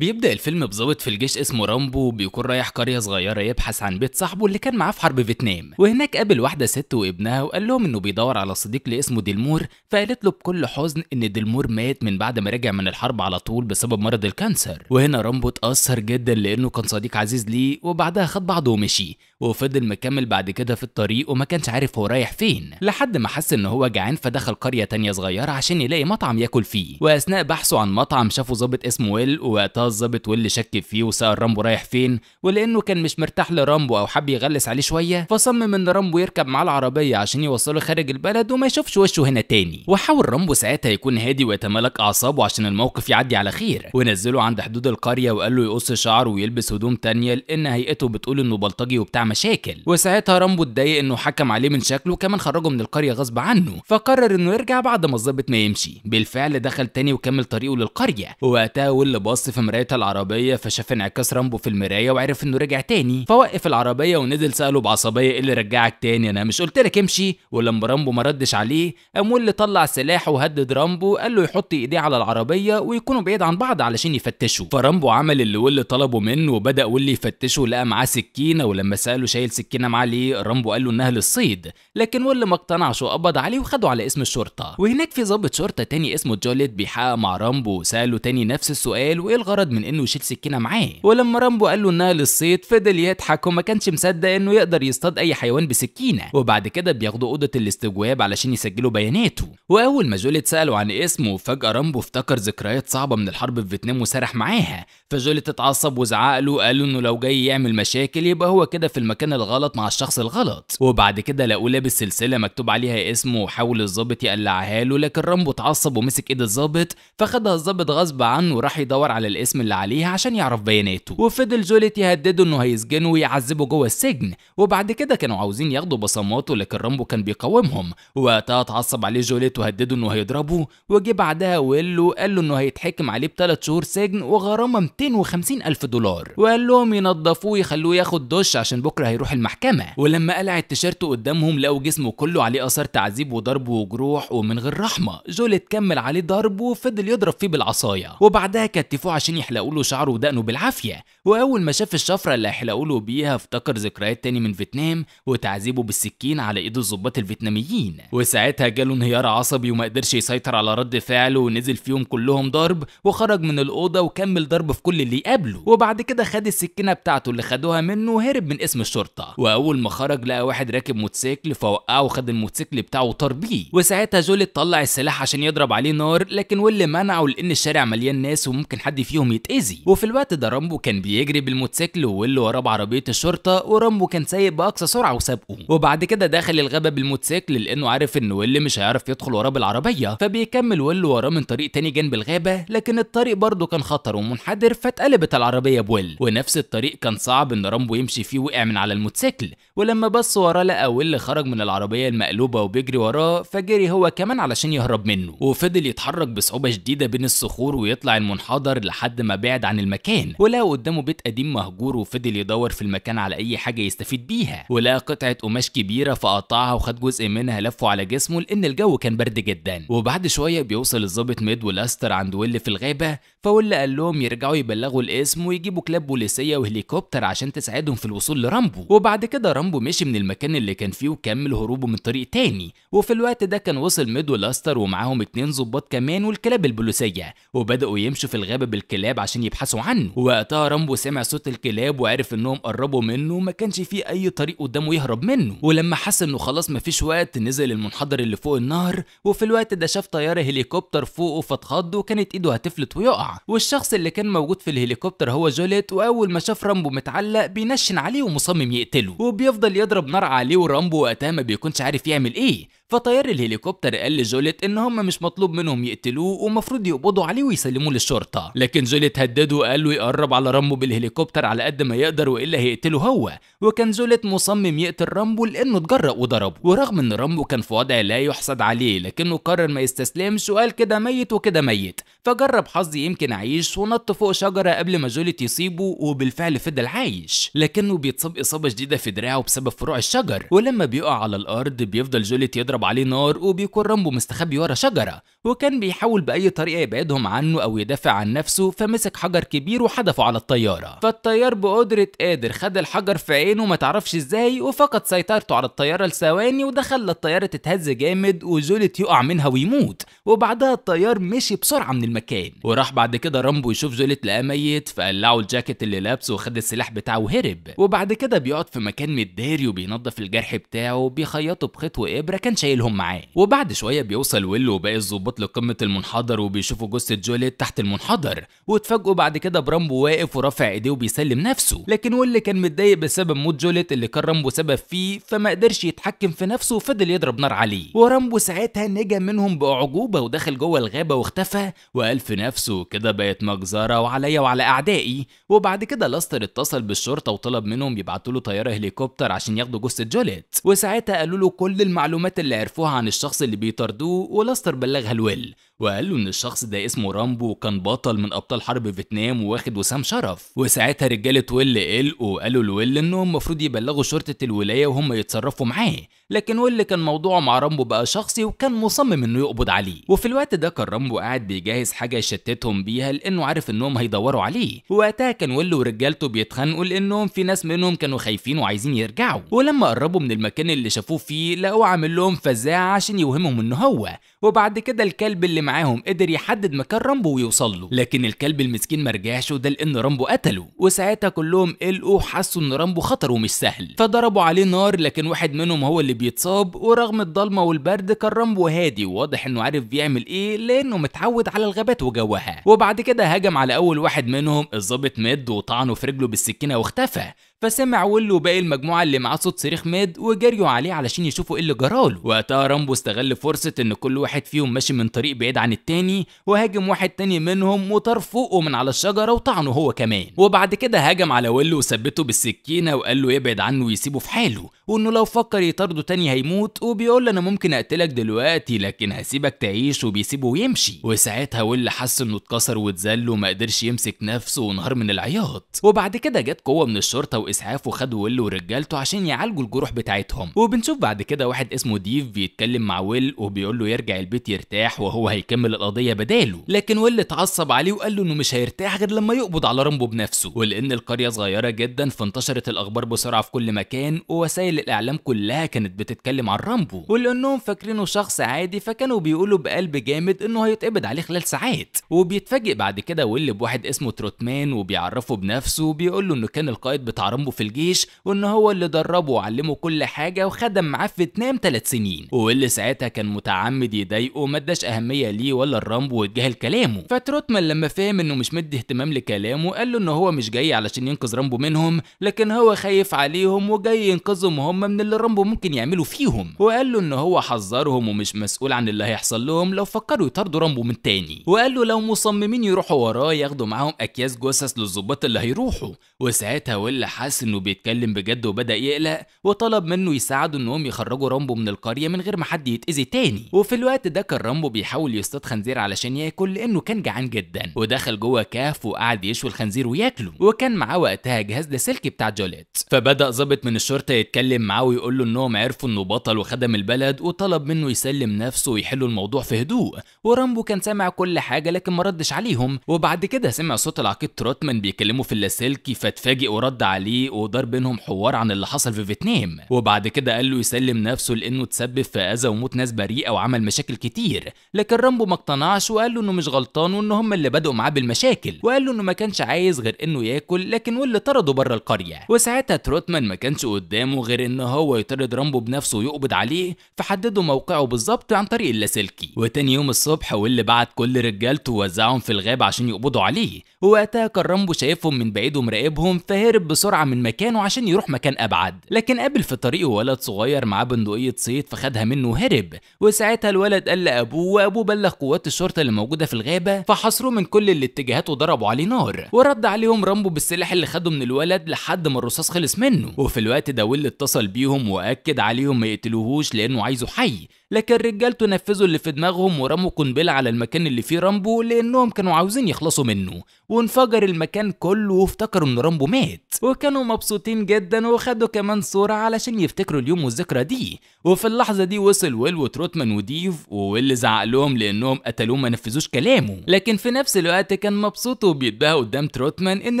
بيبدأ الفيلم بظابط في الجيش اسمه رامبو بيكون رايح قرية صغيرة يبحث عن بيت صاحبه اللي كان معاه في حرب فيتنام وهناك قابل واحدة ست وابنها وقال لهم انه بيدور على صديق ليه اسمه ديلمور فقالت له بكل حزن ان ديلمور مات من بعد ما رجع من الحرب على طول بسبب مرض الكانسر وهنا رامبو اتأثر جدا لانه كان صديق عزيز ليه وبعدها خد بعضه ومشي وفضل مكمل بعد كده في الطريق وما كانش عارف هو رايح فين لحد ما حس ان هو جعان فدخل قرية تانية صغيرة عشان يلاقي مطعم ياكل فيه واثناء بحثه عن مطعم شافوا ظابط اسمه ويل الظابط واللي شك فيه وسأل رامبو رايح فين ولانه كان مش مرتاح لرامبو او حب يغلس عليه شويه فصمم ان رامبو يركب معاه العربيه عشان يوصله خارج البلد وما يشوفش وشه هنا تاني وحاول رامبو ساعتها يكون هادي ويتمالك اعصابه عشان الموقف يعدي على خير ونزله عند حدود القريه وقال له يقص شعره ويلبس هدوم تانية لان هيئته بتقول انه بلطجي وبتاع مشاكل وساعتها رامبو اتضايق انه حكم عليه من شكله وكمان خرجه من القريه غصب عنه فقرر انه يرجع بعد ما الظابط ما يمشي بالفعل دخل تاني وكمل طريقه للقريه ووقتها واللي باص في مرايتها العربيه فشاف انعكاس رامبو في المرايه وعرف انه رجع تاني فوقف العربيه ونزل ساله بعصبيه ايه اللي رجعك تاني انا مش قلت لك امشي ولما رامبو ما ردش عليه قام اللي طلع سلاحه وهدد رامبو قال له يحط ايديه على العربيه ويكونوا بعيد عن بعض علشان يفتشوا فرامبو عمل اللي ويلي طلبه منه وبدا ويلي يفتشه لقى معاه سكينه ولما ساله شايل سكينه معاه ليه رامبو قال له انها للصيد لكن ويلي ما اقتنعش وقبض عليه وخده على اسم الشرطه وهناك في ضابط شرطه تاني اسمه جوليت بيحقق مع رامبو وساله تاني نفس السؤال وايه الغرض مجرد من انه يشيل سكينه معاه ولما رامبو قال له انها للصيد فضل يضحك وما كانش مصدق انه يقدر يصطاد اي حيوان بسكينه وبعد كده بياخدوا اوضه الاستجواب علشان يسجلوا بياناته واول ما جوليت سالوا عن اسمه فجاه رامبو افتكر ذكريات صعبه من الحرب في فيتنام وسرح معاها فجوليت اتعصب وزعق له قال له انه لو جاي يعمل مشاكل يبقى هو كده في المكان الغلط مع الشخص الغلط وبعد كده لقوه لابس سلسله مكتوب عليها اسمه وحاول الظابط يقلعها له لكن رامبو اتعصب ومسك ايد الظابط فخدها الظابط غصب عنه وراح يدور على الاسم الاسم اللي عليها عشان يعرف بياناته وفضل جوليت يهدده انه هيسجنه ويعذبه جوه السجن وبعد كده كانوا عاوزين ياخدوا بصماته لكن رامبو كان بيقاومهم وقتها اتعصب عليه جوليت وهدده انه هيضربه وجه بعدها وقال له قال له انه هيتحكم عليه بثلاث شهور سجن وغرامه 250 الف دولار وقال لهم ينضفوه ويخلوه ياخد دش عشان بكره هيروح المحكمه ولما قلع التيشيرت قدامهم لقوا جسمه كله عليه اثار تعذيب وضرب وجروح ومن غير رحمه جوليت كمل عليه ضرب وفضل يضرب فيه بالعصايه وبعدها كتفوه عشان عايزين يحلقوا له شعره ودقنه بالعافيه واول ما شاف الشفره اللي هيحلقوا له بيها افتكر ذكريات تاني من فيتنام وتعذيبه بالسكين على ايد الظباط الفيتناميين وساعتها جاله انهيار عصبي وما قدرش يسيطر على رد فعله ونزل فيهم كلهم ضرب وخرج من الاوضه وكمل ضرب في كل اللي قابله وبعد كده خد السكينه بتاعته اللي خدوها منه وهرب من اسم الشرطه واول ما خرج لقى واحد راكب موتوسيكل فوقعه وخد الموتوسيكل بتاعه وطار بيه وساعتها جولي طلع السلاح عشان يضرب عليه نار لكن واللي منعه لان الشارع مليان ناس وممكن حد فيهم منهم يتأذي وفي الوقت ده رامبو كان بيجري بالموتوسيكل وويل وراه بعربيه الشرطه ورامبو كان سايق باقصى سرعه وسابقه وبعد كده داخل الغابه بالموتوسيكل لانه عارف ان ويل مش هيعرف يدخل وراه بالعربيه فبيكمل ويل وراه من طريق تاني جنب الغابه لكن الطريق برضه كان خطر ومنحدر فاتقلبت العربيه بويل ونفس الطريق كان صعب ان رامبو يمشي فيه وقع من على الموتوسيكل ولما بص وراه لقى ويل خرج من العربيه المقلوبه وبيجري وراه فجري هو كمان علشان يهرب منه وفضل يتحرك بصعوبه شديده بين الصخور ويطلع المنحدر لحد لحد ما بعد عن المكان ولقى قدامه بيت قديم مهجور وفضل يدور في المكان على اي حاجه يستفيد بيها ولقى قطعه قماش كبيره فقطعها وخد جزء منها لفه على جسمه لان الجو كان برد جدا وبعد شويه بيوصل الظابط ميد ولاستر عند ويل في الغابه فويل قال لهم يرجعوا يبلغوا الاسم ويجيبوا كلاب بوليسيه وهليكوبتر عشان تساعدهم في الوصول لرامبو وبعد كده رامبو مشي من المكان اللي كان فيه وكمل هروبه من طريق تاني وفي الوقت ده كان وصل ميد ولاستر ومعاهم اتنين ظباط كمان والكلاب البوليسيه وبداوا يمشوا في الغابه بالكلاب الكلاب عشان يبحثوا عنه وقتها رامبو سمع صوت الكلاب وعرف انهم قربوا منه وما كانش فيه اي طريق قدامه يهرب منه ولما حس انه خلاص مفيش وقت نزل المنحدر اللي فوق النهر وفي الوقت ده شاف طياره هليكوبتر فوقه فاتخض وكانت ايده هتفلت ويقع والشخص اللي كان موجود في الهليكوبتر هو جوليت واول ما شاف رامبو متعلق بينشن عليه ومصمم يقتله وبيفضل يضرب نار عليه ورامبو وقتها ما بيكونش عارف يعمل ايه فطيار الهليكوبتر قال لجوليت ان هم مش مطلوب منهم يقتلوه ومفروض يقبضوا عليه ويسلموه للشرطه لكن جوليت هدده وقال له يقرب على رامبو بالهليكوبتر على قد ما يقدر والا هيقتله هو وكان جوليت مصمم يقتل رامبو لانه اتجرأ وضربه ورغم ان رامبو كان في وضع لا يحسد عليه لكنه قرر ما يستسلمش وقال كده ميت وكده ميت فجرب حظي يمكن اعيش ونط فوق شجره قبل ما جوليت يصيبه وبالفعل فضل عايش لكنه بيتصاب اصابه شديده في دراعه بسبب فروع الشجر ولما بيقع على الارض بيفضل جوليت يضرب بيضرب عليه نار وبيكون رامبو مستخبي ورا شجرة وكان بيحاول بأي طريقة يبعدهم عنه أو يدافع عن نفسه فمسك حجر كبير وحدفه على الطيارة فالطيار بقدرة قادر خد الحجر في عينه ما تعرفش ازاي وفقد سيطرته على الطيارة لثواني ودخل للطياره تتهز جامد وجوليت يقع منها ويموت وبعدها الطيار مشي بسرعة من المكان وراح بعد كده رامبو يشوف جوليت لقاه ميت فقلعه الجاكيت اللي لابسه وخد السلاح بتاعه وهرب وبعد كده بيقعد في مكان متداري وبينظف الجرح بتاعه وبيخيطه بخيط وإبرة كان شايلهم معاه وبعد شويه بيوصل ويل وباقي الظباط لقمه المنحدر وبيشوفوا جثه جوليت تحت المنحدر واتفاجئوا بعد كده برامبو واقف ورافع ايديه وبيسلم نفسه لكن ويل كان متضايق بسبب موت جوليت اللي كان رامبو سبب فيه فما قدرش يتحكم في نفسه وفضل يضرب نار عليه ورامبو ساعتها نجا منهم باعجوبه ودخل جوه الغابه واختفى وقال في نفسه كده بقت مجزره وعليا وعلى اعدائي وبعد كده لاستر اتصل بالشرطه وطلب منهم يبعتوا له طياره هليكوبتر عشان ياخدوا جثه جوليت وساعتها قالوا له كل المعلومات اللي اللي عرفوها عن الشخص اللي بيطاردوه ولاستر بلغها الويل وقال له ان الشخص ده اسمه رامبو وكان بطل من ابطال حرب فيتنام وواخد وسام شرف وساعتها رجاله ويل قلقوا وقالوا لويل انهم المفروض يبلغوا شرطه الولايه وهم يتصرفوا معاه لكن واللي كان موضوعه مع رامبو بقى شخصي وكان مصمم انه يقبض عليه وفي الوقت ده كان رامبو قاعد بيجهز حاجه يشتتهم بيها لانه عارف انهم هيدوروا عليه وقتها كان ويل ورجالته بيتخانقوا لانهم في ناس منهم كانوا خايفين وعايزين يرجعوا ولما قربوا من المكان اللي شافوه فيه لقوه عامل لهم فزاعه عشان يوهمهم انه هو وبعد كده الكلب اللي معاهم قدر يحدد مكان رامبو ويوصل له لكن الكلب المسكين ما رجعش وده لان رامبو قتله وساعتها كلهم قلقوا وحسوا ان رامبو خطر ومش سهل فضربوا عليه نار لكن واحد منهم هو اللي بيتصاب ورغم الضلمه والبرد كان رامبو هادي وواضح انه عارف بيعمل ايه لانه متعود على الغابات وجوها وبعد كده هجم على اول واحد منهم الظابط مد وطعنه في رجله بالسكينه واختفى فسمع ويل وباقي المجموعه اللي معاه صوت صريخ ماد وجريوا عليه علشان يشوفوا ايه اللي جراله وقتها رامبو استغل فرصه ان كل واحد فيهم ماشي من طريق بعيد عن التاني وهاجم واحد تاني منهم وطار فوقه من على الشجره وطعنه هو كمان وبعد كده هاجم على ويل وثبته بالسكينه وقال له يبعد عنه ويسيبه في حاله وانه لو فكر يطارده تاني هيموت وبيقول له انا ممكن اقتلك دلوقتي لكن هسيبك تعيش وبيسيبه ويمشي وساعتها ويل حس انه اتكسر واتذل وما قدرش يمسك نفسه ونهار من العياط وبعد كده جت قوه من الشرطه واسعاف وخد ويل ورجالته عشان يعالجوا الجروح بتاعتهم وبنشوف بعد كده واحد اسمه ديف بيتكلم مع ويل وبيقول له يرجع البيت يرتاح وهو هيكمل القضيه بداله لكن ويل اتعصب عليه وقال له انه مش هيرتاح غير لما يقبض على رامبو بنفسه ولان القريه صغيره جدا فانتشرت الاخبار بسرعه في كل مكان ووسائل الاعلام كلها كانت بتتكلم عن رامبو ولانهم فاكرينه شخص عادي فكانوا بيقولوا بقلب جامد انه هيتقبض عليه خلال ساعات وبيتفاجئ بعد كده ويل بواحد اسمه تروتمان وبيعرفه بنفسه وبيقول له انه كان القائد بتاع عمه في الجيش وان هو اللي دربه وعلمه كل حاجه وخدم معاه في فيتنام 3 سنين واللي ساعتها كان متعمد يضايقه ما اداش اهميه ليه ولا الرامبو واتجاهل كلامه فتروتمان لما فهم انه مش مدي اهتمام لكلامه قال له ان هو مش جاي علشان ينقذ رامبو منهم لكن هو خايف عليهم وجاي ينقذهم هم من اللي رامبو ممكن يعمله فيهم وقال له ان هو حذرهم ومش مسؤول عن اللي هيحصل لهم لو فكروا يطاردوا رامبو من تاني وقال له لو مصممين يروحوا وراه ياخدوا معاهم اكياس جثث للظباط اللي هيروحوا وساعتها واللي حس انه بيتكلم بجد وبدا يقلق وطلب منه يساعده انهم يخرجوا رامبو من القريه من غير ما حد يتاذي تاني وفي الوقت ده كان رامبو بيحاول يصطاد خنزير علشان ياكل لانه كان جعان جدا ودخل جوه كهف وقعد يشوي الخنزير وياكله وكان معاه وقتها جهاز لاسلكي بتاع جوليت فبدا ظابط من الشرطه يتكلم معاه ويقول له انهم عرفوا انه بطل وخدم البلد وطلب منه يسلم نفسه ويحلوا الموضوع في هدوء ورامبو كان سامع كل حاجه لكن ما ردش عليهم وبعد كده سمع صوت العقيد تروتمان بيكلمه في اللاسلكي فاتفاجئ ورد عليه فيه ودار بينهم حوار عن اللي حصل في فيتنام وبعد كده قال له يسلم نفسه لانه تسبب في اذى وموت ناس بريئه وعمل مشاكل كتير لكن رامبو ما اقتنعش وقال له انه مش غلطان وان هم اللي بدأوا معاه بالمشاكل وقال له انه ما كانش عايز غير انه ياكل لكن واللي طرده بره القريه وساعتها تروتمان ما كانش قدامه غير ان هو يطرد رامبو بنفسه ويقبض عليه فحددوا موقعه بالظبط عن طريق اللاسلكي وتاني يوم الصبح واللي بعت كل رجالته ووزعهم في الغاب عشان يقبضوا عليه ووقتها كان رامبو شايفهم من بعيد ومراقبهم فهرب بسرعه من مكانه عشان يروح مكان ابعد لكن قابل في طريقه ولد صغير معاه بندقيه صيد فخدها منه وهرب وساعتها الولد قال لابوه وابوه بلغ قوات الشرطه اللي موجوده في الغابه فحاصروه من كل الاتجاهات وضربوا عليه نار ورد عليهم رامبو بالسلاح اللي خده من الولد لحد ما الرصاص خلص منه وفي الوقت ده ويل اتصل بيهم واكد عليهم ما يقتلوهوش لانه عايزه حي لكن الرجال تنفذوا اللي في دماغهم ورموا قنبله على المكان اللي فيه رامبو لانهم كانوا عاوزين يخلصوا منه وانفجر المكان كله وافتكروا ان رامبو مات وكانوا مبسوطين جدا وخدوا كمان صوره علشان يفتكروا اليوم والذكرى دي وفي اللحظه دي وصل ويل وتروتمان وديف وويل زعق لهم لانهم قتلوه ما نفذوش كلامه لكن في نفس الوقت كان مبسوط وبيتباهى قدام تروتمان ان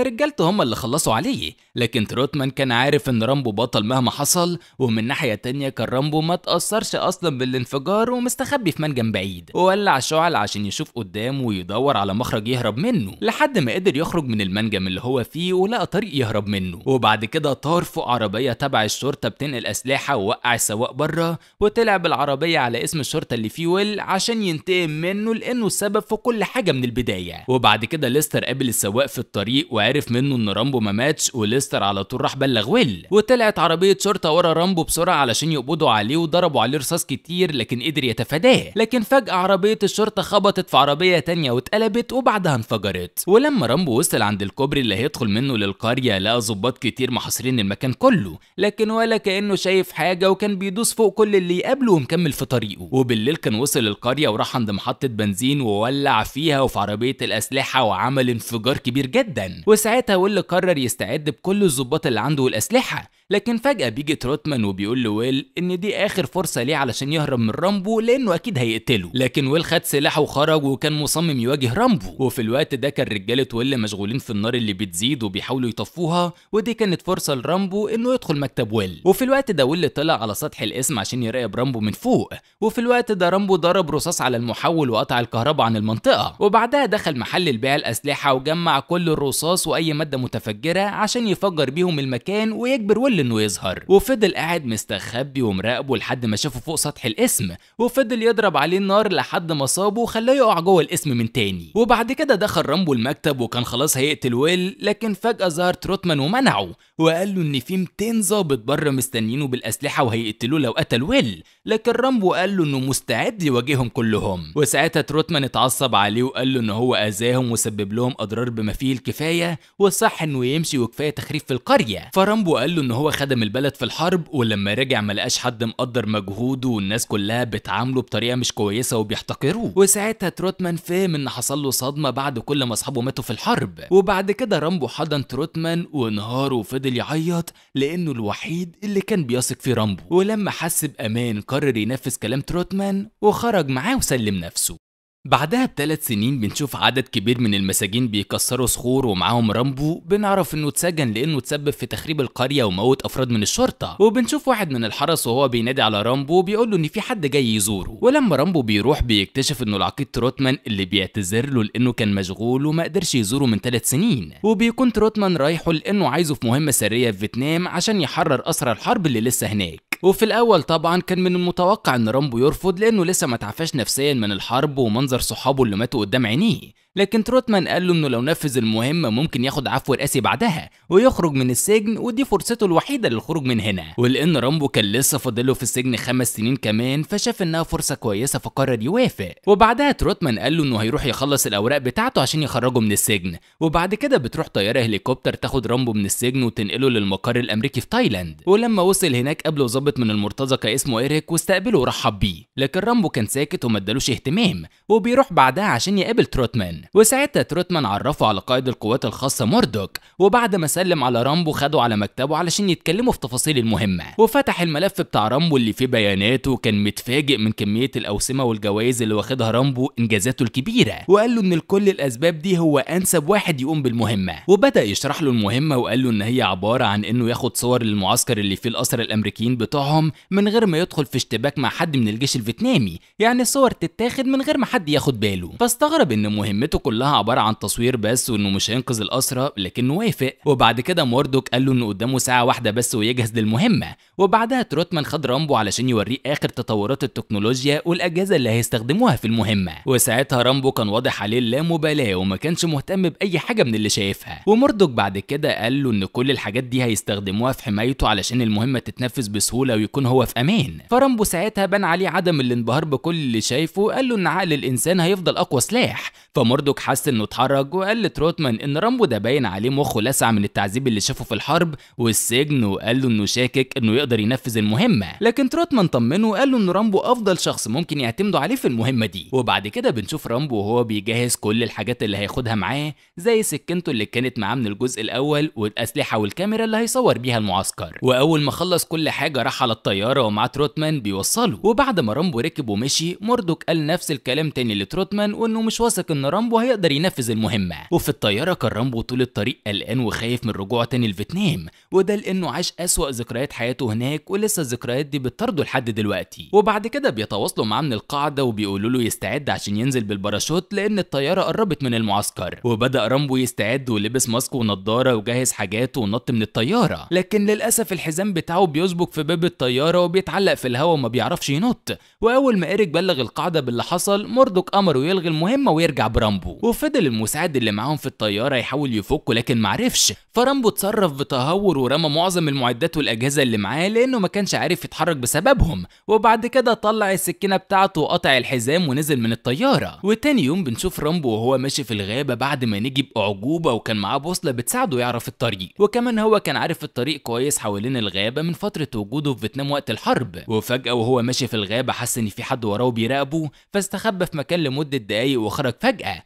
رجالته هم اللي خلصوا عليه لكن تروتمان كان عارف ان رامبو بطل مهما حصل ومن ناحية تانية كان رامبو ما تأثرش أصلا بالانفجار ومستخبي في منجم بعيد وولع شعل عشان يشوف قدام ويدور على مخرج يهرب منه لحد ما قدر يخرج من المنجم اللي هو فيه ولقى طريق يهرب منه وبعد كده طار فوق عربية تبع الشرطة بتنقل أسلحة ووقع السواق بره وطلع بالعربية على اسم الشرطة اللي فيه ويل عشان ينتقم منه لأنه السبب في كل حاجة من البداية وبعد كده ليستر قابل السواق في الطريق وعرف منه إن رامبو ما ماتش وليستر ليستر على طول راح بلغ ويل وطلعت عربيه شرطه ورا رامبو بسرعه علشان يقبضوا عليه وضربوا عليه رصاص كتير لكن قدر يتفاداه لكن فجاه عربيه الشرطه خبطت في عربيه ثانيه واتقلبت وبعدها انفجرت ولما رامبو وصل عند الكوبري اللي هيدخل منه للقريه لقى ظباط كتير محاصرين المكان كله لكن ولا كانه شايف حاجه وكان بيدوس فوق كل اللي يقابله ومكمل في طريقه وبالليل كان وصل القريه وراح عند محطه بنزين وولع فيها وفي عربيه الاسلحه وعمل انفجار كبير جدا وساعتها ويل قرر يستعد بكل كل الظباط اللي عنده والاسلحه لكن فجأة بيجي تروتمان وبيقول لويل إن دي آخر فرصة ليه علشان يهرب من رامبو لأنه أكيد هيقتله لكن ويل خد سلاحه وخرج وكان مصمم يواجه رامبو وفي الوقت ده كان رجالة ويل مشغولين في النار اللي بتزيد وبيحاولوا يطفوها ودي كانت فرصة لرامبو إنه يدخل مكتب ويل وفي الوقت ده ويل طلع على سطح القسم عشان يراقب رامبو من فوق وفي الوقت ده رامبو ضرب رصاص على المحول وقطع الكهرباء عن المنطقة وبعدها دخل محل البيع الأسلحة وجمع كل الرصاص وأي مادة متفجرة عشان يفجر بيهم المكان ويجبر ويل كل انه يظهر وفضل قاعد مستخبي ومراقبه لحد ما شافه فوق سطح الاسم وفضل يضرب عليه النار لحد ما صابه وخلاه يقع جوه الاسم من تاني وبعد كده دخل رامبو المكتب وكان خلاص هيقتل ويل لكن فجأة ظهر تروتمان ومنعه وقال له ان في 200 ظابط بره مستنيينه بالاسلحة وهيقتلوه لو قتل ويل لكن رامبو قال له انه مستعد يواجههم كلهم وساعتها تروتمان اتعصب عليه وقال له ان هو اذاهم وسبب لهم اضرار بما فيه الكفاية وصح انه يمشي وكفاية تخريب في القرية فرامبو قال له ان هو هو خدم البلد في الحرب ولما رجع ما لقاش حد مقدر مجهوده والناس كلها بتعامله بطريقه مش كويسه وبيحتقروه وساعتها تروتمان فهم ان حصل له صدمه بعد كل ما اصحابه ماتوا في الحرب وبعد كده رامبو حضن تروتمان وانهار وفضل يعيط لانه الوحيد اللي كان بيثق في رامبو ولما حس بامان قرر ينفذ كلام تروتمان وخرج معاه وسلم نفسه بعدها بثلاث سنين بنشوف عدد كبير من المساجين بيكسروا صخور ومعاهم رامبو بنعرف انه اتسجن لانه تسبب في تخريب القريه وموت افراد من الشرطه وبنشوف واحد من الحرس وهو بينادي على رامبو بيقول له ان في حد جاي يزوره ولما رامبو بيروح بيكتشف انه العقيد تروتمان اللي بيعتذر له لانه كان مشغول وما قدرش يزوره من ثلاث سنين وبيكون تروتمان رايحه لانه عايزه في مهمه سريه في فيتنام عشان يحرر اسرى الحرب اللي لسه هناك وفي الاول طبعا كان من المتوقع ان رامبو يرفض لانه لسه ما تعفاش نفسيا من الحرب ومنظر صحابه اللي ماتوا قدام عينيه لكن تروتمان قال له انه لو نفذ المهمه ممكن ياخد عفو رئاسي بعدها ويخرج من السجن ودي فرصته الوحيده للخروج من هنا ولان رامبو كان لسه فاضله في السجن خمس سنين كمان فشاف انها فرصه كويسه فقرر يوافق وبعدها تروتمان قال له انه هيروح يخلص الاوراق بتاعته عشان يخرجه من السجن وبعد كده بتروح طياره هليكوبتر تاخد رامبو من السجن وتنقله للمقر الامريكي في تايلاند ولما وصل هناك قابله ظابط من المرتزقه اسمه ايريك واستقبله ورحب بيه لكن رامبو كان ساكت وما ادالوش اهتمام وبيروح بعدها عشان يقابل تروتمان وساعتها تروتمان عرفه على قائد القوات الخاصة موردوك وبعد ما سلم على رامبو خده على مكتبه علشان يتكلموا في تفاصيل المهمة وفتح الملف بتاع رامبو اللي فيه بياناته وكان متفاجئ من كمية الأوسمة والجوائز اللي واخدها رامبو إنجازاته الكبيرة وقال له إن لكل الأسباب دي هو أنسب واحد يقوم بالمهمة وبدأ يشرح له المهمة وقال له إن هي عبارة عن إنه ياخد صور للمعسكر اللي فيه الأسرى الأمريكيين بتوعهم من غير ما يدخل في اشتباك مع حد من الجيش الفيتنامي يعني صور تتاخد من غير ما حد ياخد باله فاستغرب إن مهمته حياته كلها عباره عن تصوير بس وانه مش هينقذ الاسرى لكنه وافق وبعد كده موردوك قال له انه قدامه ساعه واحده بس ويجهز للمهمه وبعدها تروتمان خد رامبو علشان يوريه اخر تطورات التكنولوجيا والاجهزه اللي هيستخدموها في المهمه وساعتها رامبو كان واضح عليه اللامبالاه وما كانش مهتم باي حاجه من اللي شايفها ومردوك بعد كده قال له ان كل الحاجات دي هيستخدموها في حمايته علشان المهمه تتنفذ بسهوله ويكون هو في امان فرامبو ساعتها بان عليه عدم الانبهار بكل اللي شايفه قال له ان عقل الانسان هيفضل اقوى سلاح فمردوك مردوك حس انه اتحرج وقال لتروتمان ان رامبو ده باين عليه مخه لسع من التعذيب اللي شافه في الحرب والسجن وقال له انه شاكك انه يقدر ينفذ المهمه لكن تروتمان طمنه وقال له ان رامبو افضل شخص ممكن يعتمدوا عليه في المهمه دي وبعد كده بنشوف رامبو وهو بيجهز كل الحاجات اللي هياخدها معاه زي سكينته اللي كانت معاه من الجزء الاول والاسلحه والكاميرا اللي هيصور بيها المعسكر واول ما خلص كل حاجه راح على الطياره ومعاه تروتمان بيوصله وبعد ما رامبو ركب ومشي مردوك قال نفس الكلام تاني لتروتمان وانه مش واثق ان رامبو وهيقدر ينفذ المهمة وفي الطيارة كان رامبو طول الطريق قلقان وخايف من رجوعه تاني لفيتنام وده لأنه عاش أسوأ ذكريات حياته هناك ولسه الذكريات دي بتطرده لحد دلوقتي وبعد كده بيتواصلوا معاه من القاعدة وبيقولوا له يستعد عشان ينزل بالباراشوت لأن الطيارة قربت من المعسكر وبدأ رامبو يستعد ولبس ماسك ونضارة وجهز حاجاته ونط من الطيارة لكن للأسف الحزام بتاعه بيسبك في باب الطيارة وبيتعلق في الهواء وما بيعرفش ينط وأول ما إيريك بلغ القاعدة باللي حصل مردوك أمره يلغي المهمة ويرجع برامبو رامبو وفضل المساعد اللي معاهم في الطياره يحاول يفكه لكن معرفش فرامبو اتصرف بتهور ورمى معظم المعدات والاجهزه اللي معاه لانه ما كانش عارف يتحرك بسببهم وبعد كده طلع السكينه بتاعته وقطع الحزام ونزل من الطياره وتاني يوم بنشوف رامبو وهو ماشي في الغابه بعد ما نجي باعجوبه وكان معاه بوصله بتساعده يعرف الطريق وكمان هو كان عارف الطريق كويس حوالين الغابه من فتره وجوده في فيتنام وقت الحرب وفجاه وهو ماشي في الغابه حس ان في حد وراه بيراقبه فاستخبى في مكان لمده دقايق وخرج فجاه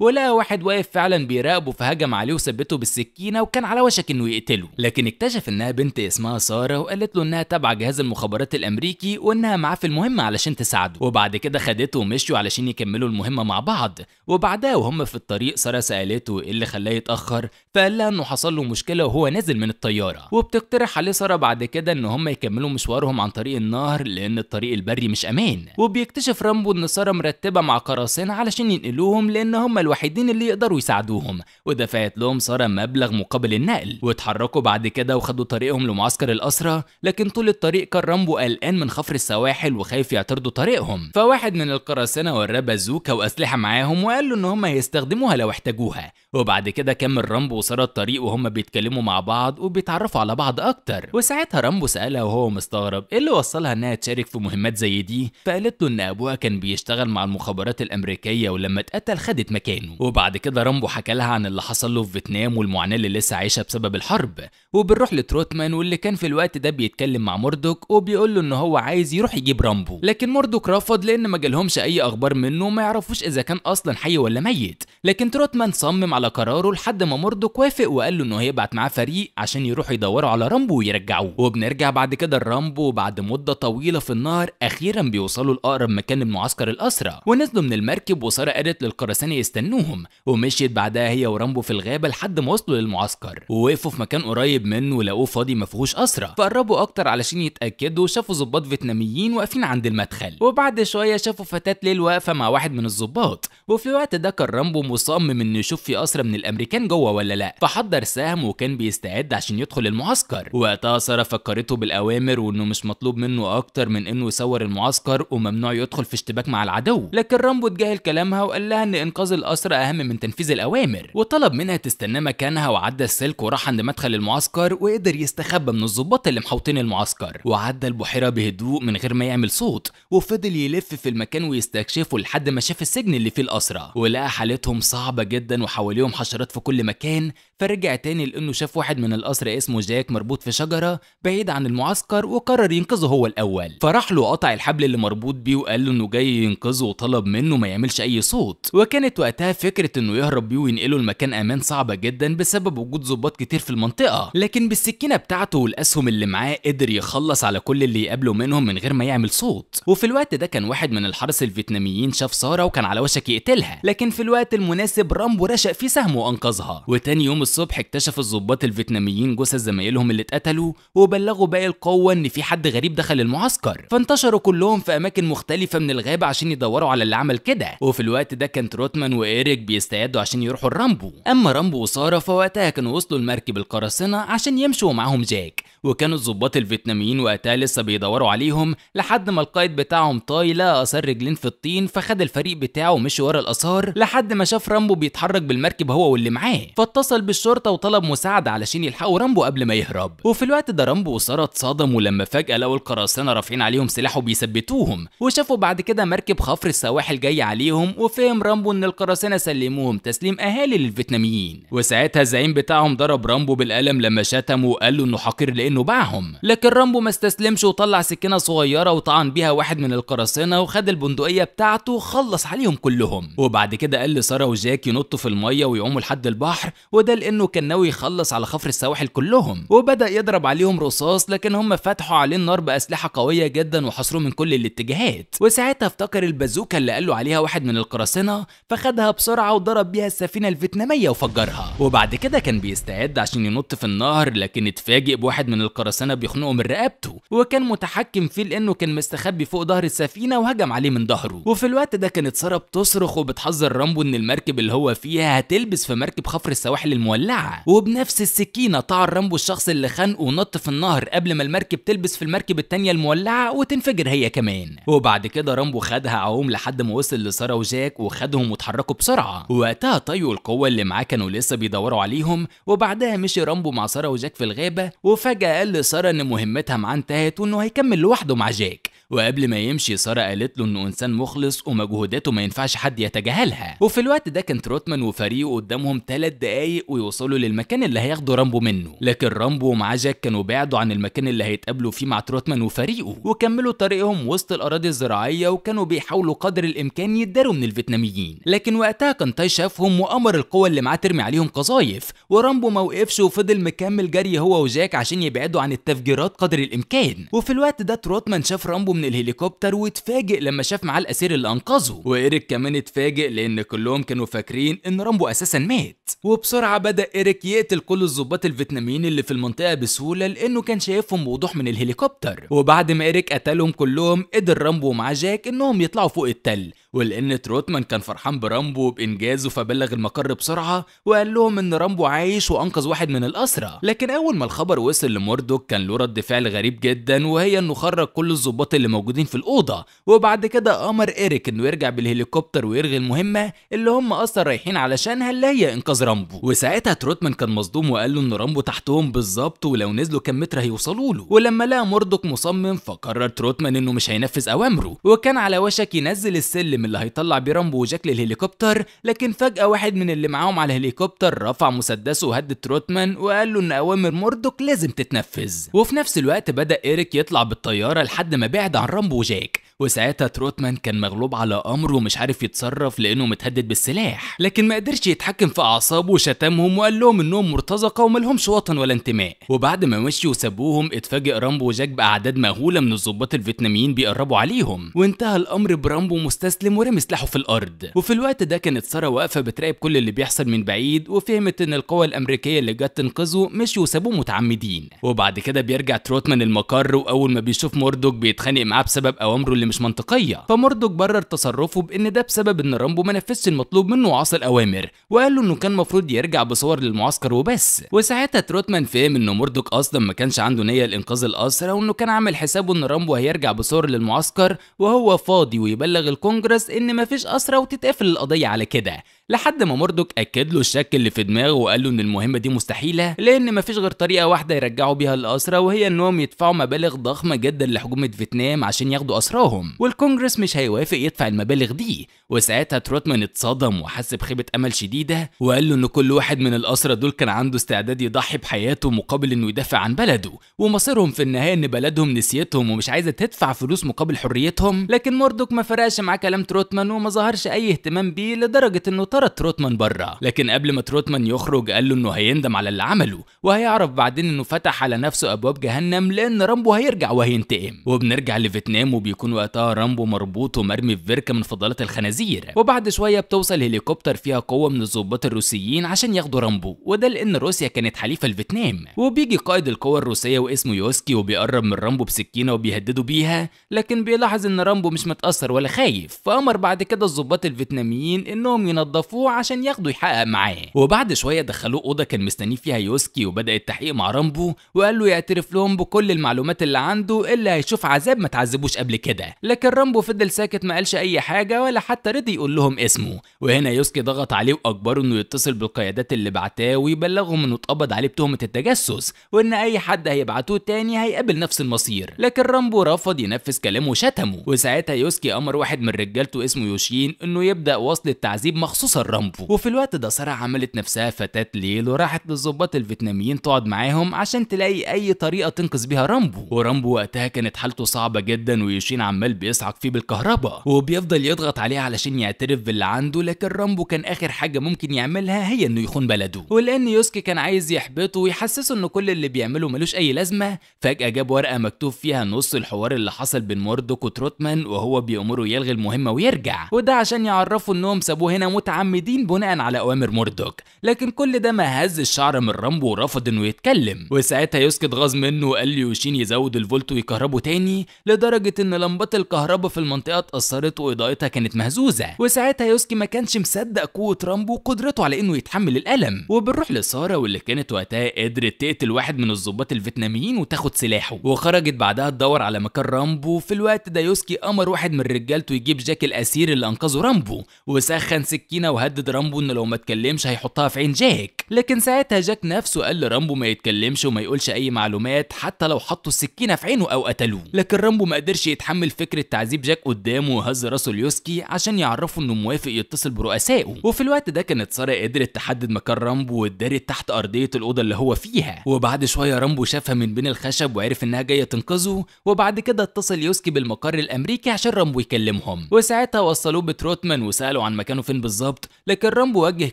ولقى واحد واقف فعلا بيراقبه فهجم عليه وثبته بالسكينه وكان على وشك انه يقتله لكن اكتشف انها بنت اسمها ساره وقالت له انها تابعه جهاز المخابرات الامريكي وانها معاه في المهمه علشان تساعده وبعد كده خدته ومشيوا علشان يكملوا المهمه مع بعض وبعدها وهم في الطريق ساره سالته ايه اللي خلاه يتاخر فقال لها انه حصل له مشكله وهو نازل من الطياره وبتقترح عليه ساره بعد كده ان هم يكملوا مشوارهم عن طريق النهر لان الطريق البري مش امان وبيكتشف رامبو ان ساره مرتبه مع قراصنه علشان ينقلوهم لان هم الوحيدين اللي يقدروا يساعدوهم ودفعت لهم سارة مبلغ مقابل النقل واتحركوا بعد كده وخدوا طريقهم لمعسكر الأسرة لكن طول الطريق كان رامبو قلقان من خفر السواحل وخايف يعترضوا طريقهم فواحد من القراصنة وراه بازوكا وأسلحة معاهم وقال له إن هم هيستخدموها لو احتاجوها وبعد كده كمل رامبو وسارة الطريق وهم بيتكلموا مع بعض وبيتعرفوا على بعض أكتر وساعتها رامبو سألها وهو مستغرب إيه اللي وصلها إنها تشارك في مهمات زي دي فقالت له إن أبوها كان بيشتغل مع المخابرات الأمريكية ولما اتقتل خدت مكانه كانوا وبعد كده رامبو حكى لها عن اللي حصل له في فيتنام والمعاناه اللي لسه عايشها بسبب الحرب وبنروح لتروتمان واللي كان في الوقت ده بيتكلم مع موردوك وبيقول له ان هو عايز يروح يجيب رامبو لكن موردوك رفض لان ما جالهمش اي اخبار منه وما يعرفوش اذا كان اصلا حي ولا ميت لكن تروتمان صمم على قراره لحد ما موردوك وافق وقال له انه هيبعت معاه فريق عشان يروحوا يدوروا على رامبو ويرجعوه وبنرجع بعد كده الرامبو بعد مده طويله في النهر اخيرا بيوصلوا لاقرب مكان معسكر الاسرى ونزلوا من المركب وساره قالت للقرساني يستنى منهم ومشيت بعدها هي ورامبو في الغابه لحد ما وصلوا للمعسكر ووقفوا في مكان قريب منه ولقوه فاضي ما فيهوش اسرى فقربوا اكتر علشان يتاكدوا شافوا ظباط فيتناميين واقفين عند المدخل وبعد شويه شافوا فتاه ليل واقفه مع واحد من الظباط وفي الوقت ده كان رامبو مصمم انه يشوف في اسرى من الامريكان جوه ولا لا فحضر سهم وكان بيستعد عشان يدخل المعسكر وقتها ساره فكرته بالاوامر وانه مش مطلوب منه اكتر من انه يصور المعسكر وممنوع يدخل في اشتباك مع العدو لكن رامبو اتجاهل كلامها وقال لها ان انقاذ الأسرى أهم من تنفيذ الأوامر وطلب منها تستنى مكانها وعدى السلك وراح عند مدخل المعسكر وقدر يستخبى من الظباط اللي محوطين المعسكر وعدى البحيرة بهدوء من غير ما يعمل صوت وفضل يلف في المكان ويستكشفه لحد ما شاف السجن اللي فيه الأسرى ولقى حالتهم صعبة جدا وحواليهم حشرات في كل مكان فرجع تاني لأنه شاف واحد من الأسرى اسمه جاك مربوط في شجرة بعيد عن المعسكر وقرر ينقذه هو الأول فراح له قطع الحبل اللي مربوط بيه وقال له إنه جاي ينقذه وطلب منه ما يعملش أي صوت وكانت وقتها وقتها فكرة انه يهرب بيه وينقله لمكان امان صعبة جدا بسبب وجود ظباط كتير في المنطقة لكن بالسكينة بتاعته والاسهم اللي معاه قدر يخلص على كل اللي يقابله منهم من غير ما يعمل صوت وفي الوقت ده كان واحد من الحرس الفيتناميين شاف سارة وكان على وشك يقتلها لكن في الوقت المناسب رامبو رشق فيه سهم وانقذها وتاني يوم الصبح اكتشف الظباط الفيتناميين جثث زمايلهم اللي اتقتلوا وبلغوا باقي القوة ان في حد غريب دخل المعسكر فانتشروا كلهم في اماكن مختلفة من الغابة عشان يدوروا على اللي عمل كده وفي الوقت ده كان روتمان و وإيريك بيستعدوا عشان يروحوا الرامبو أما رامبو وسارة فوقتها كانوا وصلوا لمركب القراصنة عشان يمشوا معاهم جاك وكانوا الظباط الفيتناميين وقتها لسه بيدوروا عليهم لحد ما القائد بتاعهم تاي لقى اثار رجلين في الطين فخد الفريق بتاعه ومشي ورا الاثار لحد ما شاف رامبو بيتحرك بالمركب هو واللي معاه فاتصل بالشرطه وطلب مساعده علشان يلحقوا رامبو قبل ما يهرب وفي الوقت ده رامبو وساره اتصدموا لما فجاه لقوا القراصنه رافعين عليهم سلاح وبيثبتوهم وشافوا بعد كده مركب خفر السواحل جاي عليهم وفهم رامبو ان القراصنه سلموهم تسليم اهالي للفيتناميين وساعتها الزعيم بتاعهم ضرب رامبو بالقلم لما شتمه وقال له انه حقير لانه باعهم لكن رامبو ما استسلمش وطلع سكينه صغيره وطعن بيها واحد من القراصنه وخد البندقيه بتاعته وخلص عليهم كلهم وبعد كده قال لساره وجاك ينطوا في الميه ويعوموا لحد البحر وده لانه كان ناوي يخلص على خفر السواحل كلهم وبدا يضرب عليهم رصاص لكن هم فتحوا عليه النار باسلحه قويه جدا وحصروه من كل الاتجاهات وساعتها افتكر البازوكه اللي قال له عليها واحد من القراصنه فخدها بسرعه وضرب بيها السفينه الفيتناميه وفجرها وبعد كده كان بيستعد عشان ينط في النهر لكن اتفاجئ بواحد من كان القرصنه بيخنقه من رقبته وكان متحكم فيه لأنه كان مستخبي فوق ظهر السفينة وهجم عليه من ظهره وفي الوقت ده كانت سارة بتصرخ وبتحذر رامبو إن المركب اللي هو فيها هتلبس في مركب خفر السواحل المولعة وبنفس السكينة طعن رامبو الشخص اللي خانقه ونط في النهر قبل ما المركب تلبس في المركب الثانيه المولعة وتنفجر هي كمان وبعد كده رامبو خدها عوم لحد ما وصل لسارة وجاك وخدهم واتحركوا بسرعة وقتها طيوا القوة اللي معاه كانوا لسه بيدوروا عليهم وبعدها مشي رامبو مع سارة وجاك في الغابة وفجأة الأقل سارة إن مهمتها معاه انتهت وإنه هيكمل لوحده مع جاك وقبل ما يمشي سارة قالت له انه انسان مخلص ومجهوداته ما ينفعش حد يتجاهلها وفي الوقت ده كان تروتمان وفريقه قدامهم 3 دقايق ويوصلوا للمكان اللي هياخدوا رامبو منه لكن رامبو ومعاه جاك كانوا بعدوا عن المكان اللي هيتقابلوا فيه مع تروتمان وفريقه وكملوا طريقهم وسط الاراضي الزراعيه وكانوا بيحاولوا قدر الامكان يتداروا من الفيتناميين لكن وقتها كان تاي شافهم وامر القوه اللي معاه ترمي عليهم قذايف ورامبو ما وقفش وفضل مكمل جري هو وجاك عشان يبعدوا عن التفجيرات قدر الامكان وفي الوقت ده تروتمان شاف رامبو من الهليكوبتر واتفاجئ لما شاف معاه الاسير اللي انقذه وايريك كمان اتفاجئ لان كلهم كانوا فاكرين ان رامبو اساسا مات وبسرعه بدا ايريك يقتل كل الظباط الفيتناميين اللي في المنطقه بسهوله لانه كان شايفهم بوضوح من الهليكوبتر وبعد ما ايريك قتلهم كلهم قدر رامبو ومعاه جاك انهم يطلعوا فوق التل ولأن تروتمان كان فرحان برامبو بإنجازه فبلغ المقر بسرعة وقال لهم إن رامبو عايش وأنقذ واحد من الأسرى لكن أول ما الخبر وصل لموردوك كان له رد فعل غريب جدا وهي إنه خرج كل الظباط اللي موجودين في الأوضة وبعد كده أمر إيريك إنه يرجع بالهليكوبتر ويرغي المهمة اللي هم أصلا رايحين علشانها اللي هي إنقاذ رامبو وساعتها تروتمان كان مصدوم وقال له إن رامبو تحتهم بالظبط ولو نزلوا كام متر هيوصلوا له ولما لقى موردوك مصمم فقرر تروتمان إنه مش هينفذ أوامره وكان على وشك ينزل السلم من اللي هيطلع برامبو وجاك للهليكوبتر لكن فجأة واحد من اللي معاهم على الهليكوبتر رفع مسدسه وهدد تروتمان وقال له إن أوامر موردوك لازم تتنفذ وفي نفس الوقت بدأ إيريك يطلع بالطيارة لحد ما بعد عن رامبو وجاك وساعتها تروتمان كان مغلوب على امره ومش عارف يتصرف لانه متهدد بالسلاح لكن ما قدرش يتحكم في اعصابه وشتمهم وقال لهم انهم مرتزقه وملهمش وطن ولا انتماء وبعد ما مشوا وسابوهم اتفاجئ رامبو وجاك باعداد مهوله من الظباط الفيتناميين بيقربوا عليهم وانتهى الامر برامبو مستسلم ورمي سلاحه في الارض وفي الوقت ده كانت ساره واقفه بتراقب كل اللي بيحصل من بعيد وفهمت ان القوى الامريكيه اللي جت تنقذه مشوا وسابوه متعمدين وبعد كده بيرجع تروتمان المقر واول ما بيشوف موردوك بيتخانق معاه بسبب اوامره اللي مش منطقيه فمردوك برر تصرفه بان ده بسبب ان رامبو ما نفذش المطلوب منه وعصى الاوامر وقال له انه كان المفروض يرجع بصور للمعسكر وبس وساعتها تروتمان فهم ان مردوك اصلا ما كانش عنده نيه لانقاذ الاسرى وانه كان عامل حسابه ان رامبو هيرجع بصور للمعسكر وهو فاضي ويبلغ الكونجرس ان مفيش اسرى وتتقفل القضيه على كده لحد ما موردوك اكد له الشك اللي في دماغه وقال له ان المهمه دي مستحيله لان مفيش غير طريقه واحده يرجعوا بيها الاسرى وهي انهم يدفعوا مبالغ ضخمه جدا لحكومه فيتنام عشان ياخدوا اسراهم والكونجرس مش هيوافق يدفع المبالغ دي وساعتها تروتمان اتصدم وحس بخيبه امل شديده وقال له ان كل واحد من الاسرى دول كان عنده استعداد يضحي بحياته مقابل انه يدافع عن بلده ومصيرهم في النهايه ان بلدهم نسيتهم ومش عايزه تدفع فلوس مقابل حريتهم لكن موردوك ما فرقش مع كلام تروتمان وما ظهرش اي اهتمام بيه لدرجه انه طرد تروتمان بره لكن قبل ما تروتمان يخرج قال له انه هيندم على اللي عمله وهيعرف بعدين انه فتح على نفسه ابواب جهنم لان رامبو هيرجع وهينتقم وبنرجع لفيتنام وبيكون وقتها رامبو مربوط ومرمي في فيركا من فضلات الخنازير وبعد شويه بتوصل هليكوبتر فيها قوه من الظباط الروسيين عشان ياخدوا رامبو وده لان روسيا كانت حليفه لفيتنام وبيجي قائد القوى الروسيه واسمه يوسكي وبيقرب من رامبو بسكينه وبيهدده بيها لكن بيلاحظ ان رامبو مش متاثر ولا خايف فامر بعد كده الظباط الفيتناميين انهم ينظفوا وصفوه عشان ياخده يحقق معاه وبعد شويه دخلوه اوضه كان مستنيه فيها يوسكي وبدا التحقيق مع رامبو وقال له يعترف لهم بكل المعلومات اللي عنده الا هيشوف عذاب ما تعذبوش قبل كده لكن رامبو فضل ساكت ما قالش اي حاجه ولا حتى رضي يقول لهم اسمه وهنا يوسكي ضغط عليه واجبره انه يتصل بالقيادات اللي بعتاه ويبلغهم انه اتقبض عليه بتهمه التجسس وان اي حد هيبعتوه تاني هيقابل نفس المصير لكن رامبو رفض ينفذ كلامه وشتمه وساعتها يوسكي امر واحد من رجالته اسمه يوشين انه يبدا وصل التعذيب مخصوص خصوصا رامبو وفي الوقت ده سارة عملت نفسها فتاة ليل وراحت للظباط الفيتناميين تقعد معاهم عشان تلاقي اي طريقة تنقذ بيها رامبو ورامبو وقتها كانت حالته صعبة جدا ويوشين عمال بيصعق فيه بالكهرباء وبيفضل يضغط عليه علشان يعترف باللي عنده لكن رامبو كان اخر حاجة ممكن يعملها هي انه يخون بلده ولان يوسكي كان عايز يحبطه ويحسسه ان كل اللي بيعمله ملوش اي لازمة فجأة جاب ورقة مكتوب فيها نص الحوار اللي حصل بين موردوك وتروتمان وهو بيأمره يلغي المهمة ويرجع وده عشان يعرفه انهم سابوه هنا متعة متعمدين بناء على أوامر موردوك لكن كل ده ما هز الشعر من رامبو ورفض إنه يتكلم وساعتها يسكت غاز منه وقال ليوشين يزود الفولت ويكهربه تاني لدرجة إن لمبات الكهرباء في المنطقة اتأثرت وإضاءتها كانت مهزوزة وساعتها يوسكي ما كانش مصدق قوة رامبو وقدرته على إنه يتحمل الألم وبنروح لسارة واللي كانت وقتها قدرت تقتل واحد من الظباط الفيتناميين وتاخد سلاحه وخرجت بعدها تدور على مكان رامبو في الوقت ده يوسكي أمر واحد من رجالته يجيب جاك الأسير اللي أنقذه رامبو وسخن سكينة وهدد رامبو انه لو ما اتكلمش هيحطها في عين جاك لكن ساعتها جاك نفسه قال لرامبو ما يتكلمش وما يقولش اي معلومات حتى لو حطوا السكينه في عينه او قتلوه لكن رامبو ما قدرش يتحمل فكره تعذيب جاك قدامه وهز راسه ليوسكي عشان يعرفه انه موافق يتصل برؤسائه وفي الوقت ده كانت ساره قدرت تحدد مكان رامبو واتدارت تحت ارضيه الاوضه اللي هو فيها وبعد شويه رامبو شافها من بين الخشب وعرف انها جايه تنقذه وبعد كده اتصل يوسكي بالمقر الامريكي عشان رامبو يكلمهم وساعتها وصلوه بتروتمان وسالوا عن مكانه فين بالظبط بالظبط لكن رامبو وجه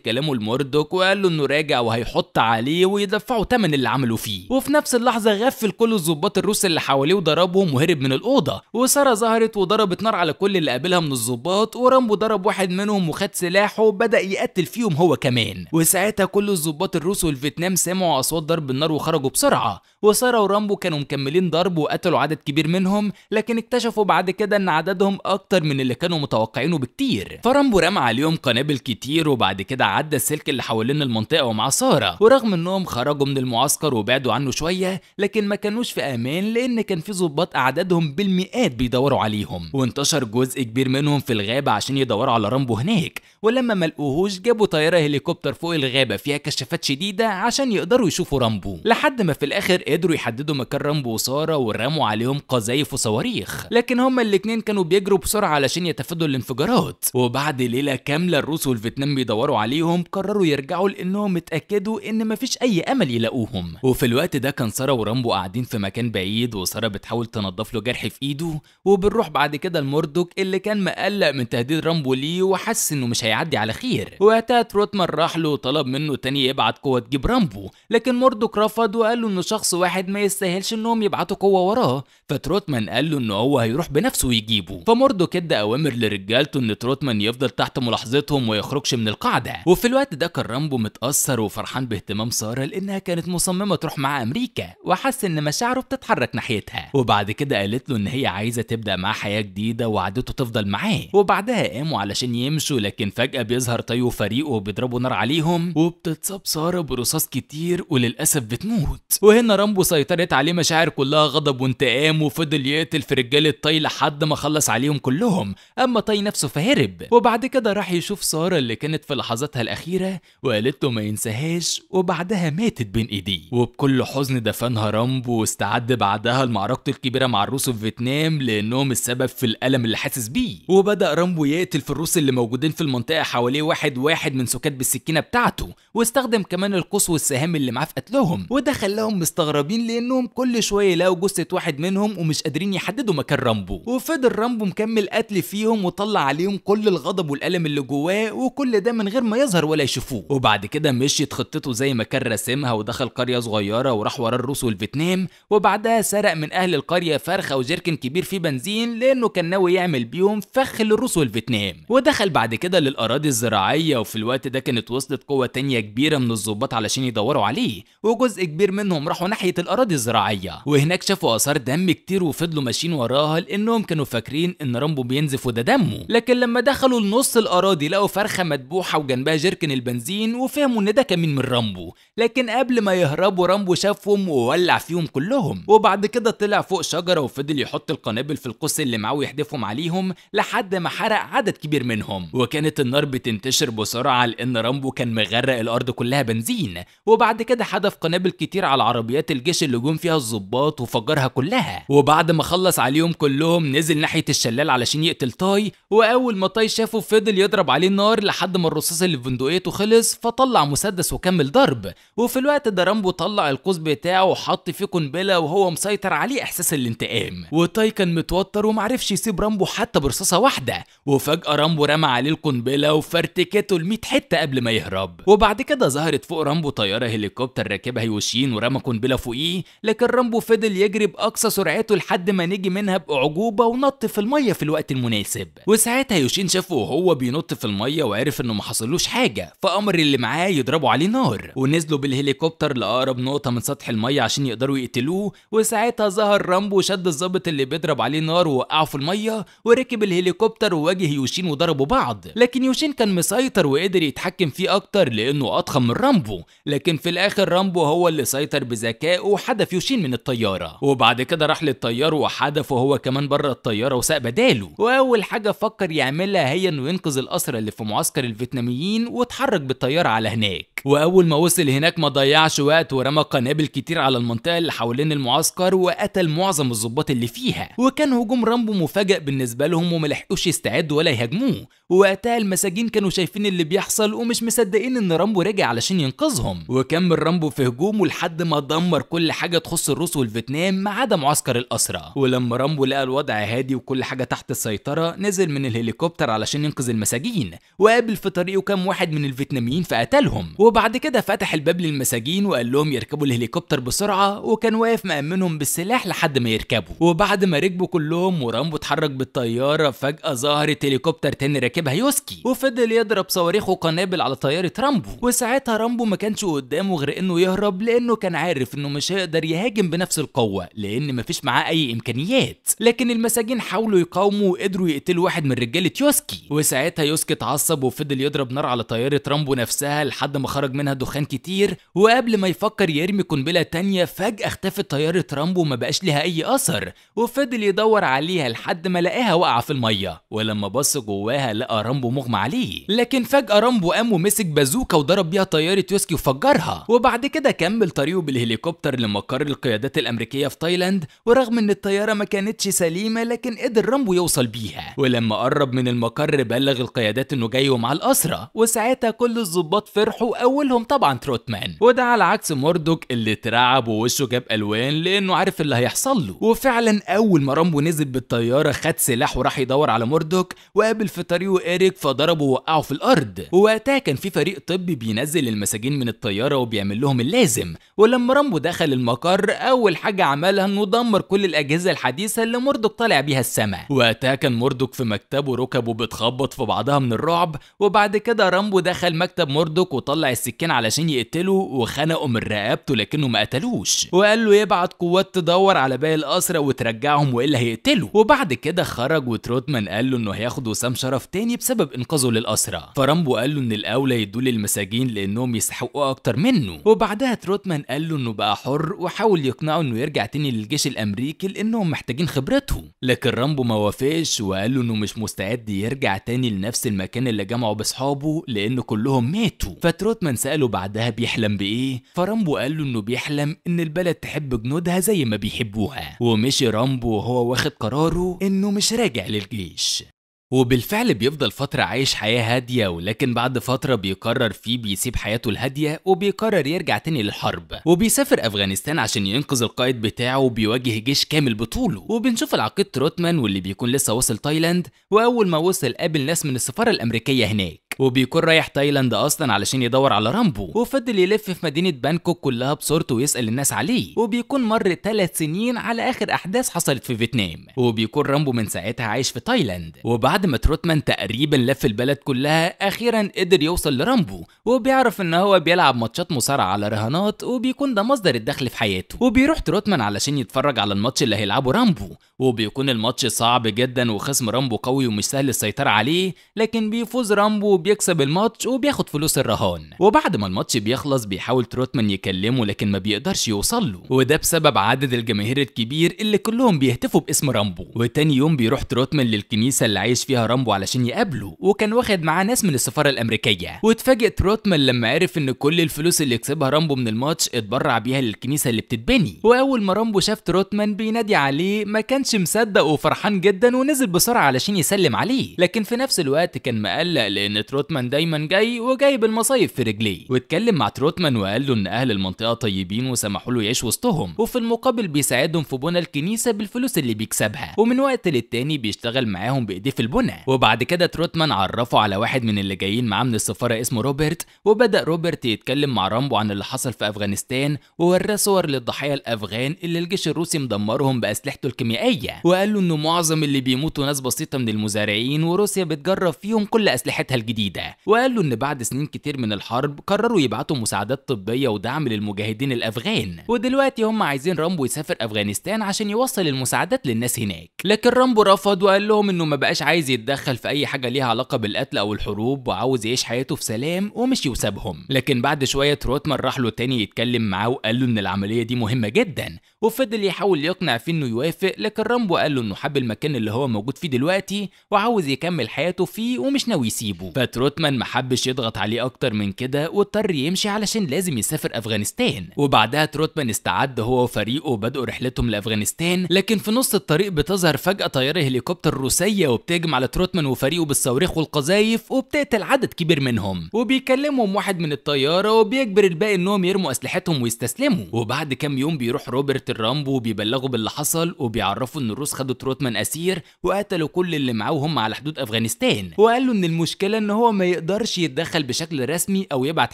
كلامه لموردوك وقال له انه راجع وهيحط عليه ويدفعوا تمن اللي عمله فيه وفي نفس اللحظه غفل كل الظباط الروس اللي حواليه وضربهم وهرب من الاوضه وساره ظهرت وضربت نار على كل اللي قابلها من الظباط ورامبو ضرب واحد منهم وخد سلاحه وبدا يقتل فيهم هو كمان وساعتها كل الظباط الروس والفيتنام سمعوا اصوات ضرب النار وخرجوا بسرعه وساره ورامبو كانوا مكملين ضرب وقتلوا عدد كبير منهم لكن اكتشفوا بعد كده ان عددهم اكتر من اللي كانوا متوقعينه بكتير فرامبو رمى عليهم قنابل نزل كتير وبعد كده عدى السلك اللي حوالين المنطقه ومع ساره ورغم انهم خرجوا من المعسكر وبعدوا عنه شويه لكن ما كانوش في امان لان كان في ظباط اعدادهم بالمئات بيدوروا عليهم وانتشر جزء كبير منهم في الغابه عشان يدوروا على رامبو هناك ولما ما لقوهوش جابوا طياره هليكوبتر فوق الغابه فيها كشافات شديده عشان يقدروا يشوفوا رامبو لحد ما في الاخر قدروا يحددوا مكان رامبو وساره ورموا عليهم قذايف وصواريخ لكن هما الاتنين كانوا بيجروا بسرعه علشان يتفادوا الانفجارات وبعد ليله كامله الروس والفيتنام بيدوروا عليهم قرروا يرجعوا لانهم اتاكدوا ان مفيش اي امل يلاقوهم وفي الوقت ده كان ساره ورامبو قاعدين في مكان بعيد وساره بتحاول تنظف له جرح في ايده وبنروح بعد كده لمردوك اللي كان مقلق من تهديد رامبو ليه وحس انه مش هيعدي على خير وقتها تروتمان راح له وطلب منه تاني يبعت قوه تجيب رامبو لكن مردوك رفض وقال له انه شخص واحد ما يستاهلش انهم يبعتوا قوه وراه فتروتمان قال له ان هو هيروح بنفسه ويجيبه فمردوك ادى اوامر لرجالته ان تروتمان يفضل تحت ملاحظتهم وما يخرجش من القاعدة وفي الوقت ده كان رامبو متأثر وفرحان باهتمام سارة لأنها كانت مصممة تروح معاه أمريكا وحس إن مشاعره بتتحرك ناحيتها وبعد كده قالت له إن هي عايزة تبدأ معاه حياة جديدة وعادته تفضل معاه وبعدها قاموا علشان يمشوا لكن فجأة بيظهر تايو وفريقه وبيضربوا نار عليهم وبتتصاب سارة برصاص كتير وللأسف بتموت وهنا رامبو سيطرت عليه مشاعر كلها غضب وانتقام وفضل يقتل في رجاله طاي لحد ما خلص عليهم كلهم أما طاي نفسه فهرب وبعد كده راح يشوف سارة الإشارة اللي كانت في لحظاتها الأخيرة وقالت له ما ينساهاش وبعدها ماتت بين إيديه وبكل حزن دفنها رامبو واستعد بعدها لمعركته الكبيرة مع الروس في فيتنام لأنهم السبب في الألم اللي حاسس بيه وبدأ رامبو يقتل في الروس اللي موجودين في المنطقة حواليه واحد واحد من سكات بالسكينة بتاعته واستخدم كمان القوس والسهام اللي معاه في قتلهم وده خلاهم مستغربين لأنهم كل شوية لقوا جثة واحد منهم ومش قادرين يحددوا مكان رامبو وفضل رامبو مكمل قتل فيهم وطلع عليهم كل الغضب والألم اللي جواه وكل ده من غير ما يظهر ولا يشوفوه وبعد كده مشيت خطته زي ما كان راسمها ودخل قريه صغيره وراح ورا الروس والفيتنام وبعدها سرق من اهل القريه فرخه وجركن كبير فيه بنزين لانه كان ناوي يعمل بيهم فخ للروس والفيتنام ودخل بعد كده للاراضي الزراعيه وفي الوقت ده كانت وصلت قوه تانية كبيره من الظباط علشان يدوروا عليه وجزء كبير منهم راحوا ناحيه الاراضي الزراعيه وهناك شافوا اثار دم كتير وفضلوا ماشيين وراها لانهم كانوا فاكرين ان رامبو بينزف وده دمه لكن لما دخلوا لنص الاراضي لقوا فرخة مدبوحة وجنبها جركن البنزين وفهموا ان ده كمين من رامبو لكن قبل ما يهربوا رامبو شافهم وولع فيهم كلهم وبعد كده طلع فوق شجرة وفضل يحط القنابل في القوس اللي معاه ويحدفهم عليهم لحد ما حرق عدد كبير منهم وكانت النار بتنتشر بسرعة لان رامبو كان مغرق الارض كلها بنزين وبعد كده حدف قنابل كتير على عربيات الجيش اللي جم فيها الظباط وفجرها كلها وبعد ما خلص عليهم كلهم نزل ناحية الشلال علشان يقتل تاي واول ما تاي شافه فضل يضرب عليه النار النار لحد ما الرصاص اللي في بندقيته خلص فطلع مسدس وكمل ضرب وفي الوقت ده رامبو طلع القوس بتاعه وحط فيه قنبله وهو مسيطر عليه احساس الانتقام وتاي كان متوتر ومعرفش يسيب رامبو حتى برصاصه واحده وفجاه رامبو رمى عليه القنبله وفرتكته ل حته قبل ما يهرب وبعد كده ظهرت فوق رامبو طياره هليكوبتر راكبها يوشين ورمى قنبله فوقيه لكن رامبو فضل يجري باقصى سرعته لحد ما نجي منها باعجوبه ونط في الميه في الوقت المناسب وساعتها يوشين شافه وهو بينط في الميه العربيه وعرف انه ما حصلوش حاجه فامر اللي معاه يضربوا عليه نار ونزلوا بالهليكوبتر لاقرب نقطه من سطح الميه عشان يقدروا يقتلوه وساعتها ظهر رامبو شد الظابط اللي بيضرب عليه نار ووقعه في الميه وركب الهليكوبتر وواجه يوشين وضربوا بعض لكن يوشين كان مسيطر وقدر يتحكم فيه اكتر لانه اضخم من رامبو لكن في الاخر رامبو هو اللي سيطر بذكائه وحدف يوشين من الطياره وبعد كده راح للطيار وحدفه هو كمان بره الطياره وساق بداله واول حاجه فكر يعملها هي انه ينقذ الاسرى اللي في معسكر الفيتناميين واتحرك بالطيارة على هناك واول ما وصل هناك ما ضيعش وقت ورمى قنابل كتير على المنطقه اللي حوالين المعسكر وقتل معظم الضباط اللي فيها وكان هجوم رامبو مفاجئ بالنسبه لهم وما لحقوش يستعدوا ولا يهاجموه ووقتها المساجين كانوا شايفين اللي بيحصل ومش مصدقين ان رامبو رجع علشان ينقذهم وكمل رامبو في هجومه لحد ما دمر كل حاجه تخص الروس والفيتنام ما عدا معسكر الاسرى ولما رامبو لقى الوضع هادي وكل حاجه تحت السيطره نزل من الهليكوبتر علشان ينقذ المساجين وقابل في طريقه كام واحد من الفيتناميين فقتلهم وبعد كده فتح الباب للمساجين وقال لهم يركبوا الهليكوبتر بسرعة وكان واقف مأمنهم بالسلاح لحد ما يركبوا وبعد ما ركبوا كلهم ورامبو اتحرك بالطيارة فجأة ظهرت هليكوبتر تاني راكبها يوسكي وفضل يضرب صواريخ وقنابل على طيارة رامبو وساعتها رامبو ما كانش قدامه غير انه يهرب لانه كان عارف انه مش هيقدر يهاجم بنفس القوة لان مفيش معاه اي امكانيات لكن المساجين حاولوا يقاوموا وقدروا يقتلوا واحد من رجالة يوسكي وساعتها يوسكي اتعصب وفضل يضرب نار على طيارة رامبو نفسها لحد ما خرج منها دخان كتير وقبل ما يفكر يرمي قنبله تانية فجاه اختفت طياره رامبو وما بقاش لها اي اثر وفضل يدور عليها لحد ما لقاها واقعه في الميه ولما بص جواها لقى رامبو مغمى عليه لكن فجاه رامبو قام ومسك بازوكا وضرب بيها طياره يوسكي وفجرها وبعد كده كمل طريقه بالهليكوبتر لمقر القيادات الامريكيه في تايلاند ورغم ان الطياره ما كانتش سليمه لكن قدر رامبو يوصل بيها ولما قرب من المقر بلغ القيادات انه جاي ومع الاسرى وساعتها كل الظباط فرحوا اولهم طبعا تروتمان وده على عكس موردوك اللي اترعب ووشه جاب الوان لانه عارف اللي هيحصل له وفعلا اول ما رامبو نزل بالطياره خد سلاح وراح يدور على موردوك وقابل في طريقه ايريك فضربه ووقعه في الارض ووقتها كان في فريق طبي بينزل المساجين من الطياره وبيعمل لهم اللازم ولما رامبو دخل المقر اول حاجه عملها انه دمر كل الاجهزه الحديثه اللي موردوك طالع بيها السماء وقتها كان موردوك في مكتبه ركبه بتخبط في بعضها من الرعب وبعد كده رامبو دخل مكتب موردوك وطلع السكين علشان يقتله وخنقوا من رقبته لكنه ما قتلوش وقال له يبعت قوات تدور على باقي الاسرى وترجعهم وإلا هيقتله وبعد كده خرج وتروتمان قال له إنه هياخد وسام شرف تاني بسبب إنقاذه للاسرى فرامبو قال له إن الأولى يدوه للمساجين لأنهم يستحقوا أكتر منه وبعدها تروتمان قال له إنه بقى حر وحاول يقنعه إنه يرجع تاني للجيش الأمريكي لأنهم محتاجين خبرته لكن رامبو ما وافقش وقال له إنه مش مستعد يرجع تاني لنفس المكان اللي جمعه بأصحابه لأن كلهم ماتوا فتروتمان باتمان سأله بعدها بيحلم بإيه فرامبو قال له إنه بيحلم إن البلد تحب جنودها زي ما بيحبوها ومشي رامبو وهو واخد قراره إنه مش راجع للجيش وبالفعل بيفضل فترة عايش حياة هادية ولكن بعد فترة بيقرر فيه بيسيب حياته الهادية وبيقرر يرجع تاني للحرب وبيسافر أفغانستان عشان ينقذ القائد بتاعه وبيواجه جيش كامل بطوله وبنشوف العقيد تروتمان واللي بيكون لسه واصل تايلاند وأول ما وصل قابل ناس من السفارة الأمريكية هناك وبيكون رايح تايلاند اصلا علشان يدور على رامبو وفضل يلف في مدينه بانكوك كلها بصورته ويسال الناس عليه وبيكون مر ثلاث سنين على اخر احداث حصلت في فيتنام وبيكون رامبو من ساعتها عايش في تايلاند وبعد ما تروتمان تقريبا لف البلد كلها اخيرا قدر يوصل لرامبو وبيعرف ان هو بيلعب ماتشات مصارعه على رهانات وبيكون ده مصدر الدخل في حياته وبيروح تروتمان علشان يتفرج على الماتش اللي هيلعبه رامبو وبيكون الماتش صعب جدا وخصم رامبو قوي ومش سهل السيطره عليه لكن بيفوز رامبو بيكسب الماتش وبياخد فلوس الرهان وبعد ما الماتش بيخلص بيحاول تروتمان يكلمه لكن ما بيقدرش يوصل له وده بسبب عدد الجماهير الكبير اللي كلهم بيهتفوا باسم رامبو وتاني يوم بيروح تروتمان للكنيسه اللي عايش فيها رامبو علشان يقابله وكان واخد معاه ناس من السفاره الامريكيه واتفاجئ تروتمان لما عرف ان كل الفلوس اللي كسبها رامبو من الماتش اتبرع بيها للكنيسه اللي بتتبني واول ما رامبو شاف تروتمان بينادي عليه ما كانش مصدق وفرحان جدا ونزل بسرعه علشان يسلم عليه لكن في نفس الوقت كان مقلق لان تروتمان تروتمان دايما جاي وجايب المصايب في رجليه واتكلم مع تروتمان وقال له ان اهل المنطقه طيبين وسمحوا له يعيش وسطهم وفي المقابل بيساعدهم في بنى الكنيسه بالفلوس اللي بيكسبها ومن وقت للتاني بيشتغل معاهم بايديه في البنى وبعد كده تروتمان عرفه على واحد من اللي جايين معاه من السفاره اسمه روبرت وبدا روبرت يتكلم مع رامبو عن اللي حصل في افغانستان ووراه صور للضحايا الافغان اللي الجيش الروسي مدمرهم باسلحته الكيميائيه وقال له انه معظم اللي بيموتوا ناس بسيطه من المزارعين وروسيا بتجرب فيهم كل اسلحتها الجديده جديدة وقالوا إن بعد سنين كتير من الحرب قرروا يبعتوا مساعدات طبية ودعم للمجاهدين الأفغان ودلوقتي هم عايزين رامبو يسافر أفغانستان عشان يوصل المساعدات للناس هناك لكن رامبو رفض وقال لهم إنه ما بقاش عايز يتدخل في أي حاجة ليها علاقة بالقتل أو الحروب وعاوز يعيش حياته في سلام ومشي وسابهم لكن بعد شوية روتمان راح له تاني يتكلم معاه وقال له إن العملية دي مهمة جدا وفضل يحاول يقنع فيه إنه يوافق لكن رامبو قال له إنه حب المكان اللي هو موجود فيه دلوقتي وعاوز يكمل حياته فيه ومش ناوي يسيبه روتمان ما حبش يضغط عليه اكتر من كده واضطر يمشي علشان لازم يسافر افغانستان وبعدها تروتمان استعد هو وفريقه وبدأوا رحلتهم لافغانستان لكن في نص الطريق بتظهر فجأة طيارة هليكوبتر روسية وبتهجم على تروتمان وفريقه بالصواريخ والقذايف وبتقتل عدد كبير منهم وبيكلمهم واحد من الطيارة وبيجبر الباقي انهم يرموا اسلحتهم ويستسلموا وبعد كام يوم بيروح روبرت الرامبو وبيبلغه باللي حصل وبيعرفوا ان الروس خدوا تروتمان اسير وقتلوا كل اللي معاه وهم على حدود افغانستان وقال له ان المشكلة ان هو ما يقدرش يتدخل بشكل رسمي او يبعت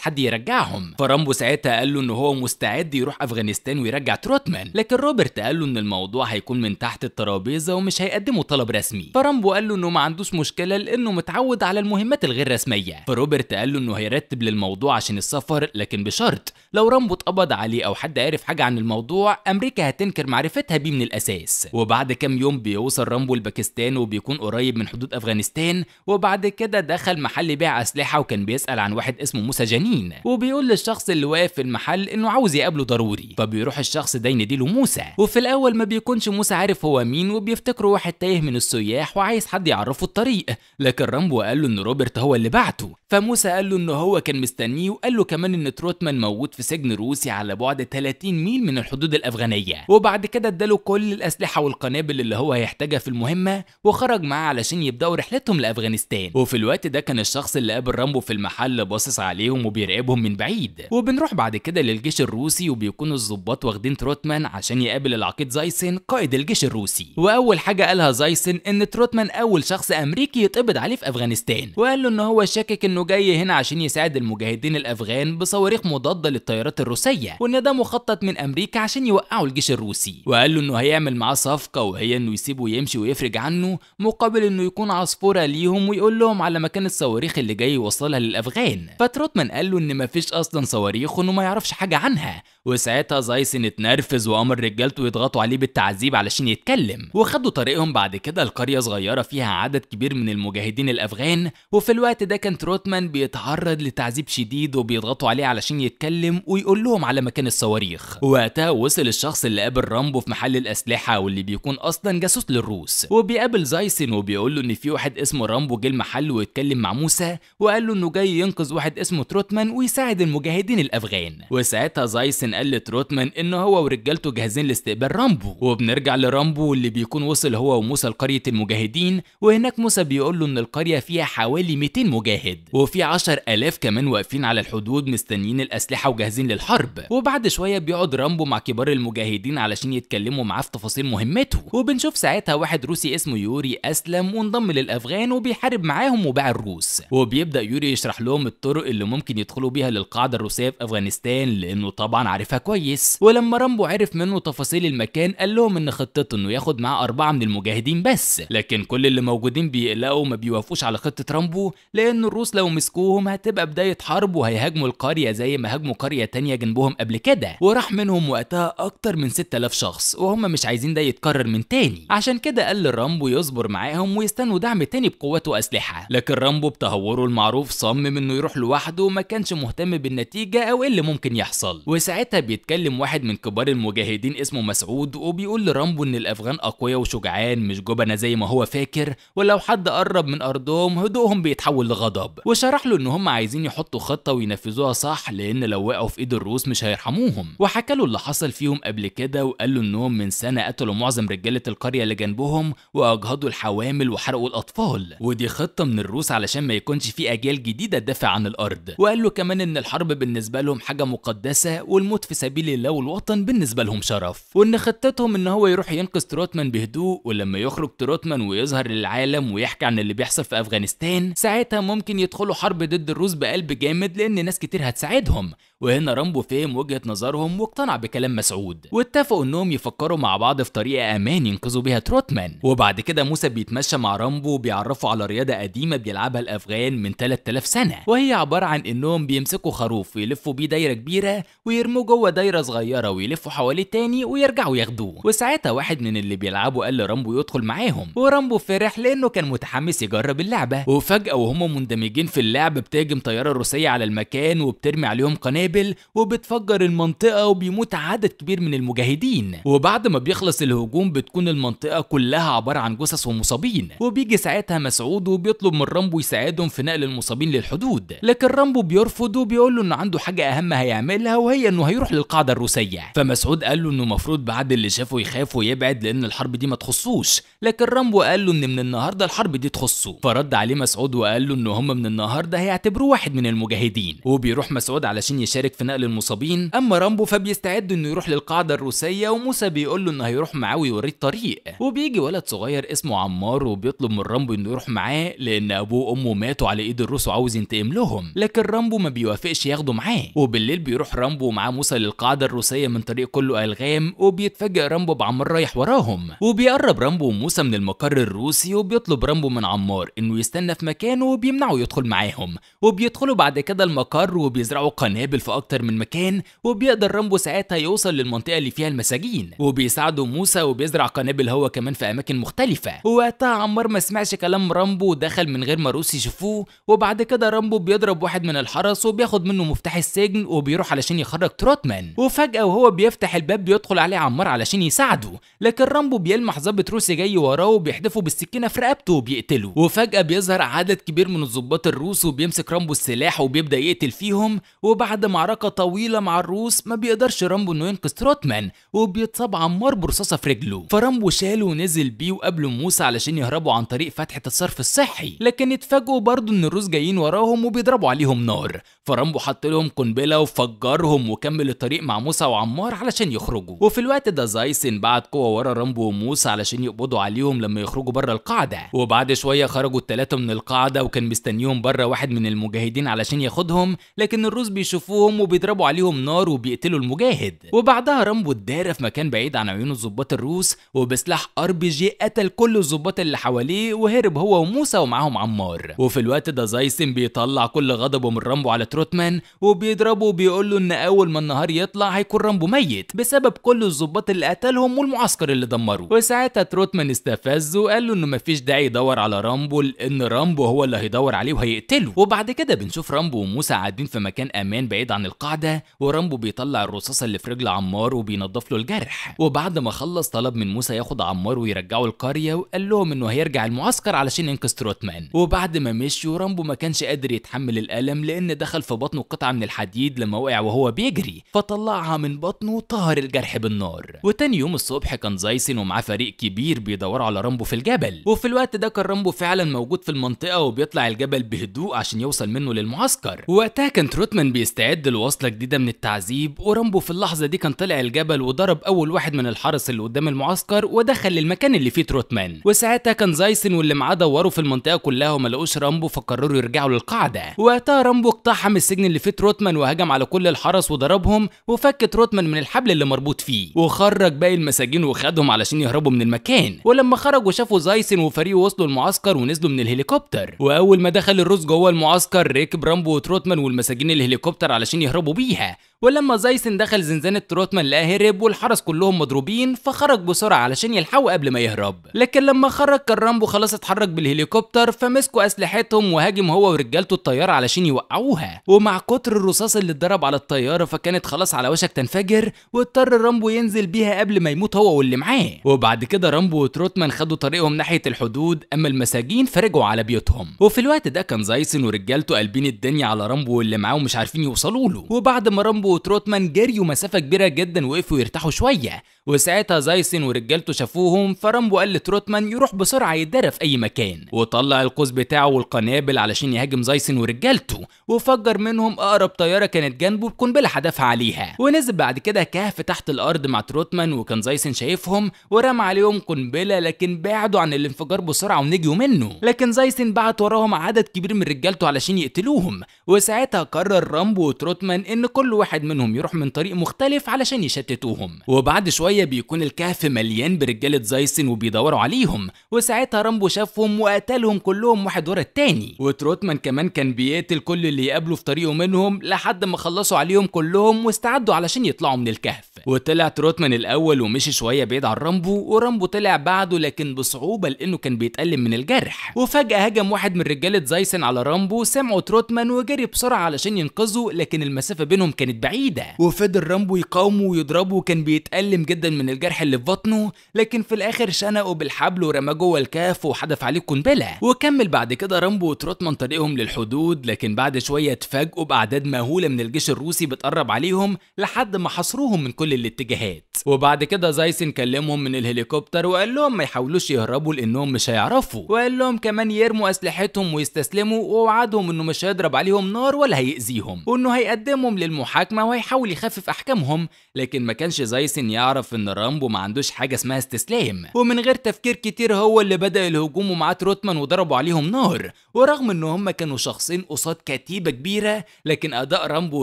حد يرجعهم فرامبو ساعتها قال له ان هو مستعد يروح افغانستان ويرجع تروتمان لكن روبرت قال له ان الموضوع هيكون من تحت الترابيزه ومش هيقدموا طلب رسمي فرامبو قال له انه ما عندوش مشكله لانه متعود على المهمات الغير رسميه فروبرت قال له انه هيرتب للموضوع عشان السفر لكن بشرط لو رامبو اتقبض عليه او حد عرف حاجه عن الموضوع امريكا هتنكر معرفتها بيه من الاساس وبعد كام يوم بيوصل رامبو لباكستان وبيكون قريب من حدود افغانستان وبعد كده دخل محل محل بيع اسلحه وكان بيسال عن واحد اسمه موسى جنين وبيقول للشخص اللي واقف في المحل انه عاوز يقابله ضروري فبيروح الشخص ده يناديله موسى وفي الاول ما بيكونش موسى عارف هو مين وبيفتكره واحد تايه من السياح وعايز حد يعرفه الطريق لكن رامبو قال له ان روبرت هو اللي بعته فموسى قال له ان هو كان مستنيه وقال له كمان ان تروتمان موجود في سجن روسي على بعد 30 ميل من الحدود الافغانيه وبعد كده اداله كل الاسلحه والقنابل اللي هو هيحتاجها في المهمه وخرج معاه علشان يبداوا رحلتهم لافغانستان وفي الوقت ده كان الشخص اللي قابل رامبو في المحل باصص عليهم وبيراقبهم من بعيد وبنروح بعد كده للجيش الروسي وبيكونوا الظباط واخدين تروتمان عشان يقابل العقيد زايسن قائد الجيش الروسي واول حاجه قالها زايسن ان تروتمان اول شخص امريكي يتقبض عليه في افغانستان وقال له ان هو شاكك انه جاي هنا عشان يساعد المجاهدين الافغان بصواريخ مضاده للطيارات الروسيه وان ده مخطط من امريكا عشان يوقعوا الجيش الروسي وقال له انه هيعمل معاه صفقه وهي انه يسيبه يمشي ويفرج عنه مقابل انه يكون عصفوره ليهم ويقول لهم على مكان الصواريخ اللي جاي يوصلها للافغان فتروتمان قال له ان مفيش اصلا صواريخ وانه ما يعرفش حاجه عنها وساعتها زايسن اتنرفز وامر رجالته يضغطوا عليه بالتعذيب علشان يتكلم وخدوا طريقهم بعد كده لقريه صغيره فيها عدد كبير من المجاهدين الافغان وفي الوقت ده كان تروت بوتمان بيتعرض لتعذيب شديد وبيضغطوا عليه علشان يتكلم ويقول لهم على مكان الصواريخ وقتها وصل الشخص اللي قابل رامبو في محل الاسلحه واللي بيكون اصلا جاسوس للروس وبيقابل زايسن وبيقول له ان في واحد اسمه رامبو جه المحل واتكلم مع موسى وقال له انه جاي ينقذ واحد اسمه تروتمان ويساعد المجاهدين الافغان وساعتها زايسن قال لتروتمان ان هو ورجالته جاهزين لاستقبال رامبو وبنرجع لرامبو اللي بيكون وصل هو وموسى لقريه المجاهدين وهناك موسى بيقول له ان القريه فيها حوالي 200 مجاهد وفي 10000 كمان واقفين على الحدود مستنيين الأسلحة وجاهزين للحرب وبعد شوية بيقعد رامبو مع كبار المجاهدين علشان يتكلموا معاه في تفاصيل مهمته وبنشوف ساعتها واحد روسي اسمه يوري أسلم وانضم للأفغان وبيحارب معاهم وباع الروس وبيبدأ يوري يشرح لهم الطرق اللي ممكن يدخلوا بيها للقاعدة الروسية في أفغانستان لأنه طبعا عارفها كويس ولما رامبو عرف منه تفاصيل المكان قال لهم إن خطته إنه ياخد معاه أربعة من المجاهدين بس لكن كل اللي موجودين بيقلقوا ما بيوافقوش على خطة رامبو لأن الروس لو لو مسكوهم هتبقى بداية حرب وهيهاجموا القرية زي ما هاجموا قرية تانية جنبهم قبل كده وراح منهم وقتها أكتر من 6000 شخص وهم مش عايزين ده يتكرر من تاني عشان كده قال لرامبو يصبر معاهم ويستنوا دعم تاني بقوته وأسلحة لكن رامبو بتهوره المعروف صمم إنه يروح لوحده وما كانش مهتم بالنتيجة أو إيه اللي ممكن يحصل وساعتها بيتكلم واحد من كبار المجاهدين اسمه مسعود وبيقول لرامبو إن الأفغان أقوياء وشجعان مش جبنة زي ما هو فاكر ولو حد قرب من أرضهم هدوءهم بيتحول لغضب وشرح له ان هم عايزين يحطوا خطه وينفذوها صح لان لو وقعوا في ايد الروس مش هيرحموهم وحكى له اللي حصل فيهم قبل كده وقال له انهم من سنه قتلوا معظم رجاله القريه اللي جنبهم واجهضوا الحوامل وحرقوا الاطفال ودي خطه من الروس علشان ما يكونش في اجيال جديده تدافع عن الارض وقال له كمان ان الحرب بالنسبه لهم حاجه مقدسه والموت في سبيل الله والوطن بالنسبه لهم شرف وان خطتهم ان هو يروح ينقذ تروتمان بهدوء ولما يخرج تروتمان ويظهر للعالم ويحكي عن اللي بيحصل في افغانستان ساعتها ممكن يدخل يدخلوا حرب ضد الروس بقلب جامد لان ناس كتير هتساعدهم وهنا رامبو فهم وجهة نظرهم واقتنع بكلام مسعود واتفقوا انهم يفكروا مع بعض في طريقة امان ينقذوا بيها تروتمان وبعد كده موسى بيتمشى مع رامبو بيعرفه على رياضة قديمة بيلعبها الافغان من 3000 سنة وهي عبارة عن انهم بيمسكوا خروف ويلفوا بيه دايرة كبيرة ويرموه جوه دايرة صغيرة ويلفوا حواليه تاني ويرجعوا ياخدوه وساعتها واحد من اللي بيلعبوا قال لرامبو يدخل معاهم ورامبو فرح لانه كان متحمس يجرب اللعبة وفجأة وهم مندمجين في اللعب بتهجم طيارة روسية على المكان وبترمي عليهم قناة بابل وبتفجر المنطقة وبيموت عدد كبير من المجاهدين وبعد ما بيخلص الهجوم بتكون المنطقة كلها عبارة عن جثث ومصابين وبيجي ساعتها مسعود وبيطلب من رامبو يساعدهم في نقل المصابين للحدود لكن رامبو بيرفض وبيقول له انه عنده حاجة اهم هيعملها وهي انه هيروح للقاعدة الروسية فمسعود قال له انه المفروض بعد اللي شافه يخاف ويبعد لان الحرب دي ما تخصوش لكن رامبو قال له ان من النهارده الحرب دي تخصه فرد عليه مسعود وقال له ان هم من النهارده هيعتبروه واحد من المجاهدين وبيروح مسعود علشان يش بيشارك في نقل المصابين اما رامبو فبيستعد انه يروح للقاعده الروسيه وموسى بيقول له انه هيروح معاه ويوريه الطريق وبيجي ولد صغير اسمه عمار وبيطلب من رامبو انه يروح معاه لان ابوه وامه ماتوا على ايد الروس وعاوز ينتقم لهم لكن رامبو ما بيوافقش ياخده معاه وبالليل بيروح رامبو ومعاه موسى للقاعده الروسيه من طريق كله الغام وبيتفاجئ رامبو بعمار رايح وراهم وبيقرب رامبو وموسى من المقر الروسي وبيطلب رامبو من عمار انه يستنى في مكانه وبيمنعه يدخل معاهم وبيدخلوا بعد كده المقر وبيزرعوا قنابل في أكتر من مكان وبيقدر رامبو ساعتها يوصل للمنطقة اللي فيها المساجين وبيساعده موسى وبيزرع قنابل هو كمان في أماكن مختلفة ووقتها عمار ما سمعش كلام رامبو ودخل من غير ما روس يشوفوه وبعد كده رامبو بيضرب واحد من الحرس وبياخد منه مفتاح السجن وبيروح علشان يخرج تروتمان وفجأة وهو بيفتح الباب بيدخل عليه عمار علشان يساعده لكن رامبو بيلمح ظابط روسي جاي وراه وبيحدفه بالسكينة في رقبته وبيقتله وفجأة بيظهر عدد كبير من الظباط الروس وبيمسك رامبو السلاح وبيبدأ يقتل فيهم وبعد ما معركة طويلة مع الروس ما بيقدرش رامبو انه ينقذ تروتمان وبيتصاب عمار برصاصة في رجله فرامبو شاله ونزل بيه وقابله موسى علشان يهربوا عن طريق فتحة الصرف الصحي لكن اتفاجئوا برضه ان الروس جايين وراهم وبيضربوا عليهم نار فرامبو حط لهم قنبلة وفجرهم وكمل الطريق مع موسى وعمار علشان يخرجوا وفي الوقت ده زايسن بعت قوة ورا رامبو وموسى علشان يقبضوا عليهم لما يخرجوا بره القاعدة وبعد شوية خرجوا التلاتة من القاعدة وكان مستنيهم بره واحد من المجاهدين علشان ياخدهم لكن الروس بيشوفوه عليهم وبيضربوا عليهم نار وبيقتلوا المجاهد وبعدها رامبو اتدارى في مكان بعيد عن عيون الظباط الروس وبسلاح ار بي جي قتل كل الظباط اللي حواليه وهرب هو وموسى ومعاهم عمار وفي الوقت ده زايسن بيطلع كل غضبه من رامبو على تروتمان وبيضربه وبيقول له ان اول ما النهار يطلع هيكون رامبو ميت بسبب كل الظباط اللي قتلهم والمعسكر اللي دمره وساعتها تروتمان استفزه وقال له انه مفيش داعي يدور على رامبو لان رامبو هو اللي هيدور عليه وهيقتله وبعد كده بنشوف رامبو وموسى قاعدين في مكان امان بعيد عن القاعدة ورامبو بيطلع الرصاصة اللي في رجل عمار وبينضف له الجرح وبعد ما خلص طلب من موسى ياخد عمار ويرجعه القرية وقال لهم انه هيرجع المعسكر علشان ينقذ تروتمان وبعد ما مشي رامبو ما كانش قادر يتحمل الألم لأن دخل في بطنه قطعة من الحديد لما وقع وهو بيجري فطلعها من بطنه وطهر الجرح بالنار وتاني يوم الصبح كان زايسن ومعاه فريق كبير بيدوروا على رامبو في الجبل وفي الوقت ده كان رامبو فعلا موجود في المنطقة وبيطلع الجبل بهدوء عشان يوصل منه للمعسكر وقتها كان تروتمان بيستعد بيعدل وصله جديده من التعذيب ورامبو في اللحظه دي كان طلع الجبل وضرب اول واحد من الحرس اللي قدام المعسكر ودخل للمكان اللي فيه تروتمان وساعتها كان زايسن واللي معاه دوروا في المنطقه كلها وما لقوش رامبو فقرروا يرجعوا للقاعده وقتها رامبو اقتحم السجن اللي فيه تروتمان وهجم على كل الحرس وضربهم وفك تروتمان من الحبل اللي مربوط فيه وخرج باقي المساجين وخدهم علشان يهربوا من المكان ولما خرجوا شافوا زايسن وفريقه وصلوا المعسكر ونزلوا من الهليكوبتر واول ما دخل الروس جوه المعسكر ركب رامبو وتروتمان والمساجين الهليكوبتر علشان عشان يهربوا بيها ولما زايسن دخل زنزانة تروتمان لقاه هرب والحرس كلهم مضروبين فخرج بسرعة علشان يلحقوا قبل ما يهرب لكن لما خرج كان رامبو خلاص اتحرك بالهليكوبتر فمسكوا أسلحتهم وهاجم هو ورجالته الطيارة علشان يوقعوها ومع كتر الرصاص اللي اتضرب على الطيارة فكانت خلاص على وشك تنفجر واضطر رامبو ينزل بيها قبل ما يموت هو واللي معاه وبعد كده رامبو وتروتمان خدوا طريقهم ناحية الحدود أما المساجين فرجعوا على بيوتهم وفي الوقت ده كان زايسن ورجالته قلبين الدنيا على رامبو واللي معاه ومش عارفين يوصلوا طوله وبعد ما رامبو وتروتمان جريوا مسافة كبيرة جدا وقفوا يرتاحوا شوية وساعتها زايسن ورجالته شافوهم فرامبو قال لتروتمان يروح بسرعه يتدرى في اي مكان وطلع القوس بتاعه والقنابل علشان يهاجم زايسن ورجالته وفجر منهم اقرب طياره كانت جنبه بقنبله حدفها عليها ونزل بعد كده كهف تحت الارض مع تروتمان وكان زايسن شايفهم ورمى عليهم قنبله لكن بعدوا عن الانفجار بسرعه ونجوا منه لكن زايسن بعت وراهم عدد كبير من رجالته علشان يقتلوهم وساعتها قرر رامبو وتروتمان ان كل واحد منهم يروح من طريق مختلف علشان يشتتوهم وبعد شويه شوية بيكون الكهف مليان برجالة زايسن وبيدوروا عليهم وساعتها رامبو شافهم وقتلهم كلهم واحد ورا التاني وتروتمان كمان كان بيقتل كل اللي يقابله في طريقه منهم لحد ما خلصوا عليهم كلهم واستعدوا علشان يطلعوا من الكهف وطلع تروتمان الأول ومشي شوية بعيد عن رامبو ورامبو طلع بعده لكن بصعوبة لأنه كان بيتألم من الجرح وفجأة هجم واحد من رجالة زايسن على رامبو سمعوا تروتمان وجري بسرعة علشان ينقذه لكن المسافة بينهم كانت بعيدة وفضل رامبو يقاومه ويضربه وكان بيتألم جدا جدا من الجرح اللي في بطنه لكن في الاخر شنقه بالحبل ورماه جوه الكهف وحدف عليه القنبله وكمل بعد كده رامبو وتروتمان طريقهم للحدود لكن بعد شويه اتفاجئوا باعداد مهوله من الجيش الروسي بتقرب عليهم لحد ما حصروهم من كل الاتجاهات وبعد كده زايسن كلمهم من الهليكوبتر وقال لهم ما يحاولوش يهربوا لانهم مش هيعرفوا وقال لهم كمان يرموا اسلحتهم ويستسلموا ووعدهم انه مش هيضرب عليهم نار ولا هيأذيهم وانه هيقدمهم للمحاكمه وهيحاول يخفف احكامهم لكن ما كانش زايسن يعرف ان رامبو ما عندوش حاجه اسمها استسلام ومن غير تفكير كتير هو اللي بدا الهجوم ومعاه تروتمان وضربوا عليهم نار ورغم ان هم كانوا شخصين قصاد كتيبه كبيره لكن اداء رامبو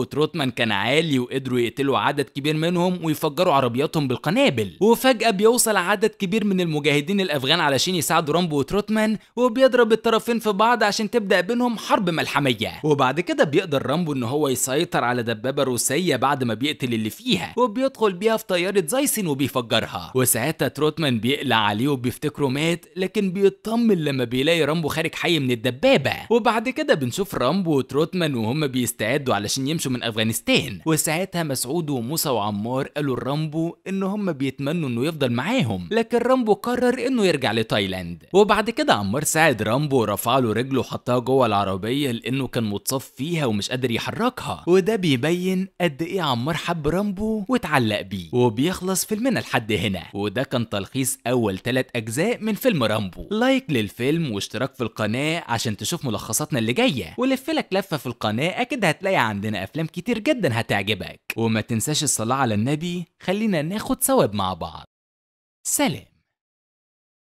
وتروتمان كان عالي وقدروا يقتلوا عدد كبير منهم ويفجروا عربياتهم بالقنابل وفجاه بيوصل عدد كبير من المجاهدين الافغان علشان يساعدوا رامبو وتروتمان وبيضرب الطرفين في بعض عشان تبدا بينهم حرب ملحميه وبعد كده بيقدر رامبو ان هو يسيطر على دبابه روسيه بعد ما بيقتل اللي فيها وبيدخل بيها في طياره زايس جيسون وبيفجرها وساعتها تروتمان بيقلع عليه وبيفتكره مات لكن بيطمن لما بيلاقي رامبو خارج حي من الدبابه وبعد كده بنشوف رامبو وتروتمان وهم بيستعدوا علشان يمشوا من افغانستان وساعتها مسعود وموسى وعمار قالوا لرامبو ان هم بيتمنوا انه يفضل معاهم لكن رامبو قرر انه يرجع لتايلاند وبعد كده عمار ساعد رامبو ورفع له رجله وحطها جوه العربيه لانه كان متصف فيها ومش قادر يحركها وده بيبين قد ايه عمار حب رامبو واتعلق بيه وبيخلص فيلمنا لحد هنا وده كان تلخيص اول ثلاث اجزاء من فيلم رامبو لايك للفيلم واشتراك في القناه عشان تشوف ملخصاتنا اللي جايه ولفلك لفه في القناه اكيد هتلاقي عندنا افلام كتير جدا هتعجبك وما تنساش الصلاه على النبي خلينا ناخد ثواب مع بعض سلام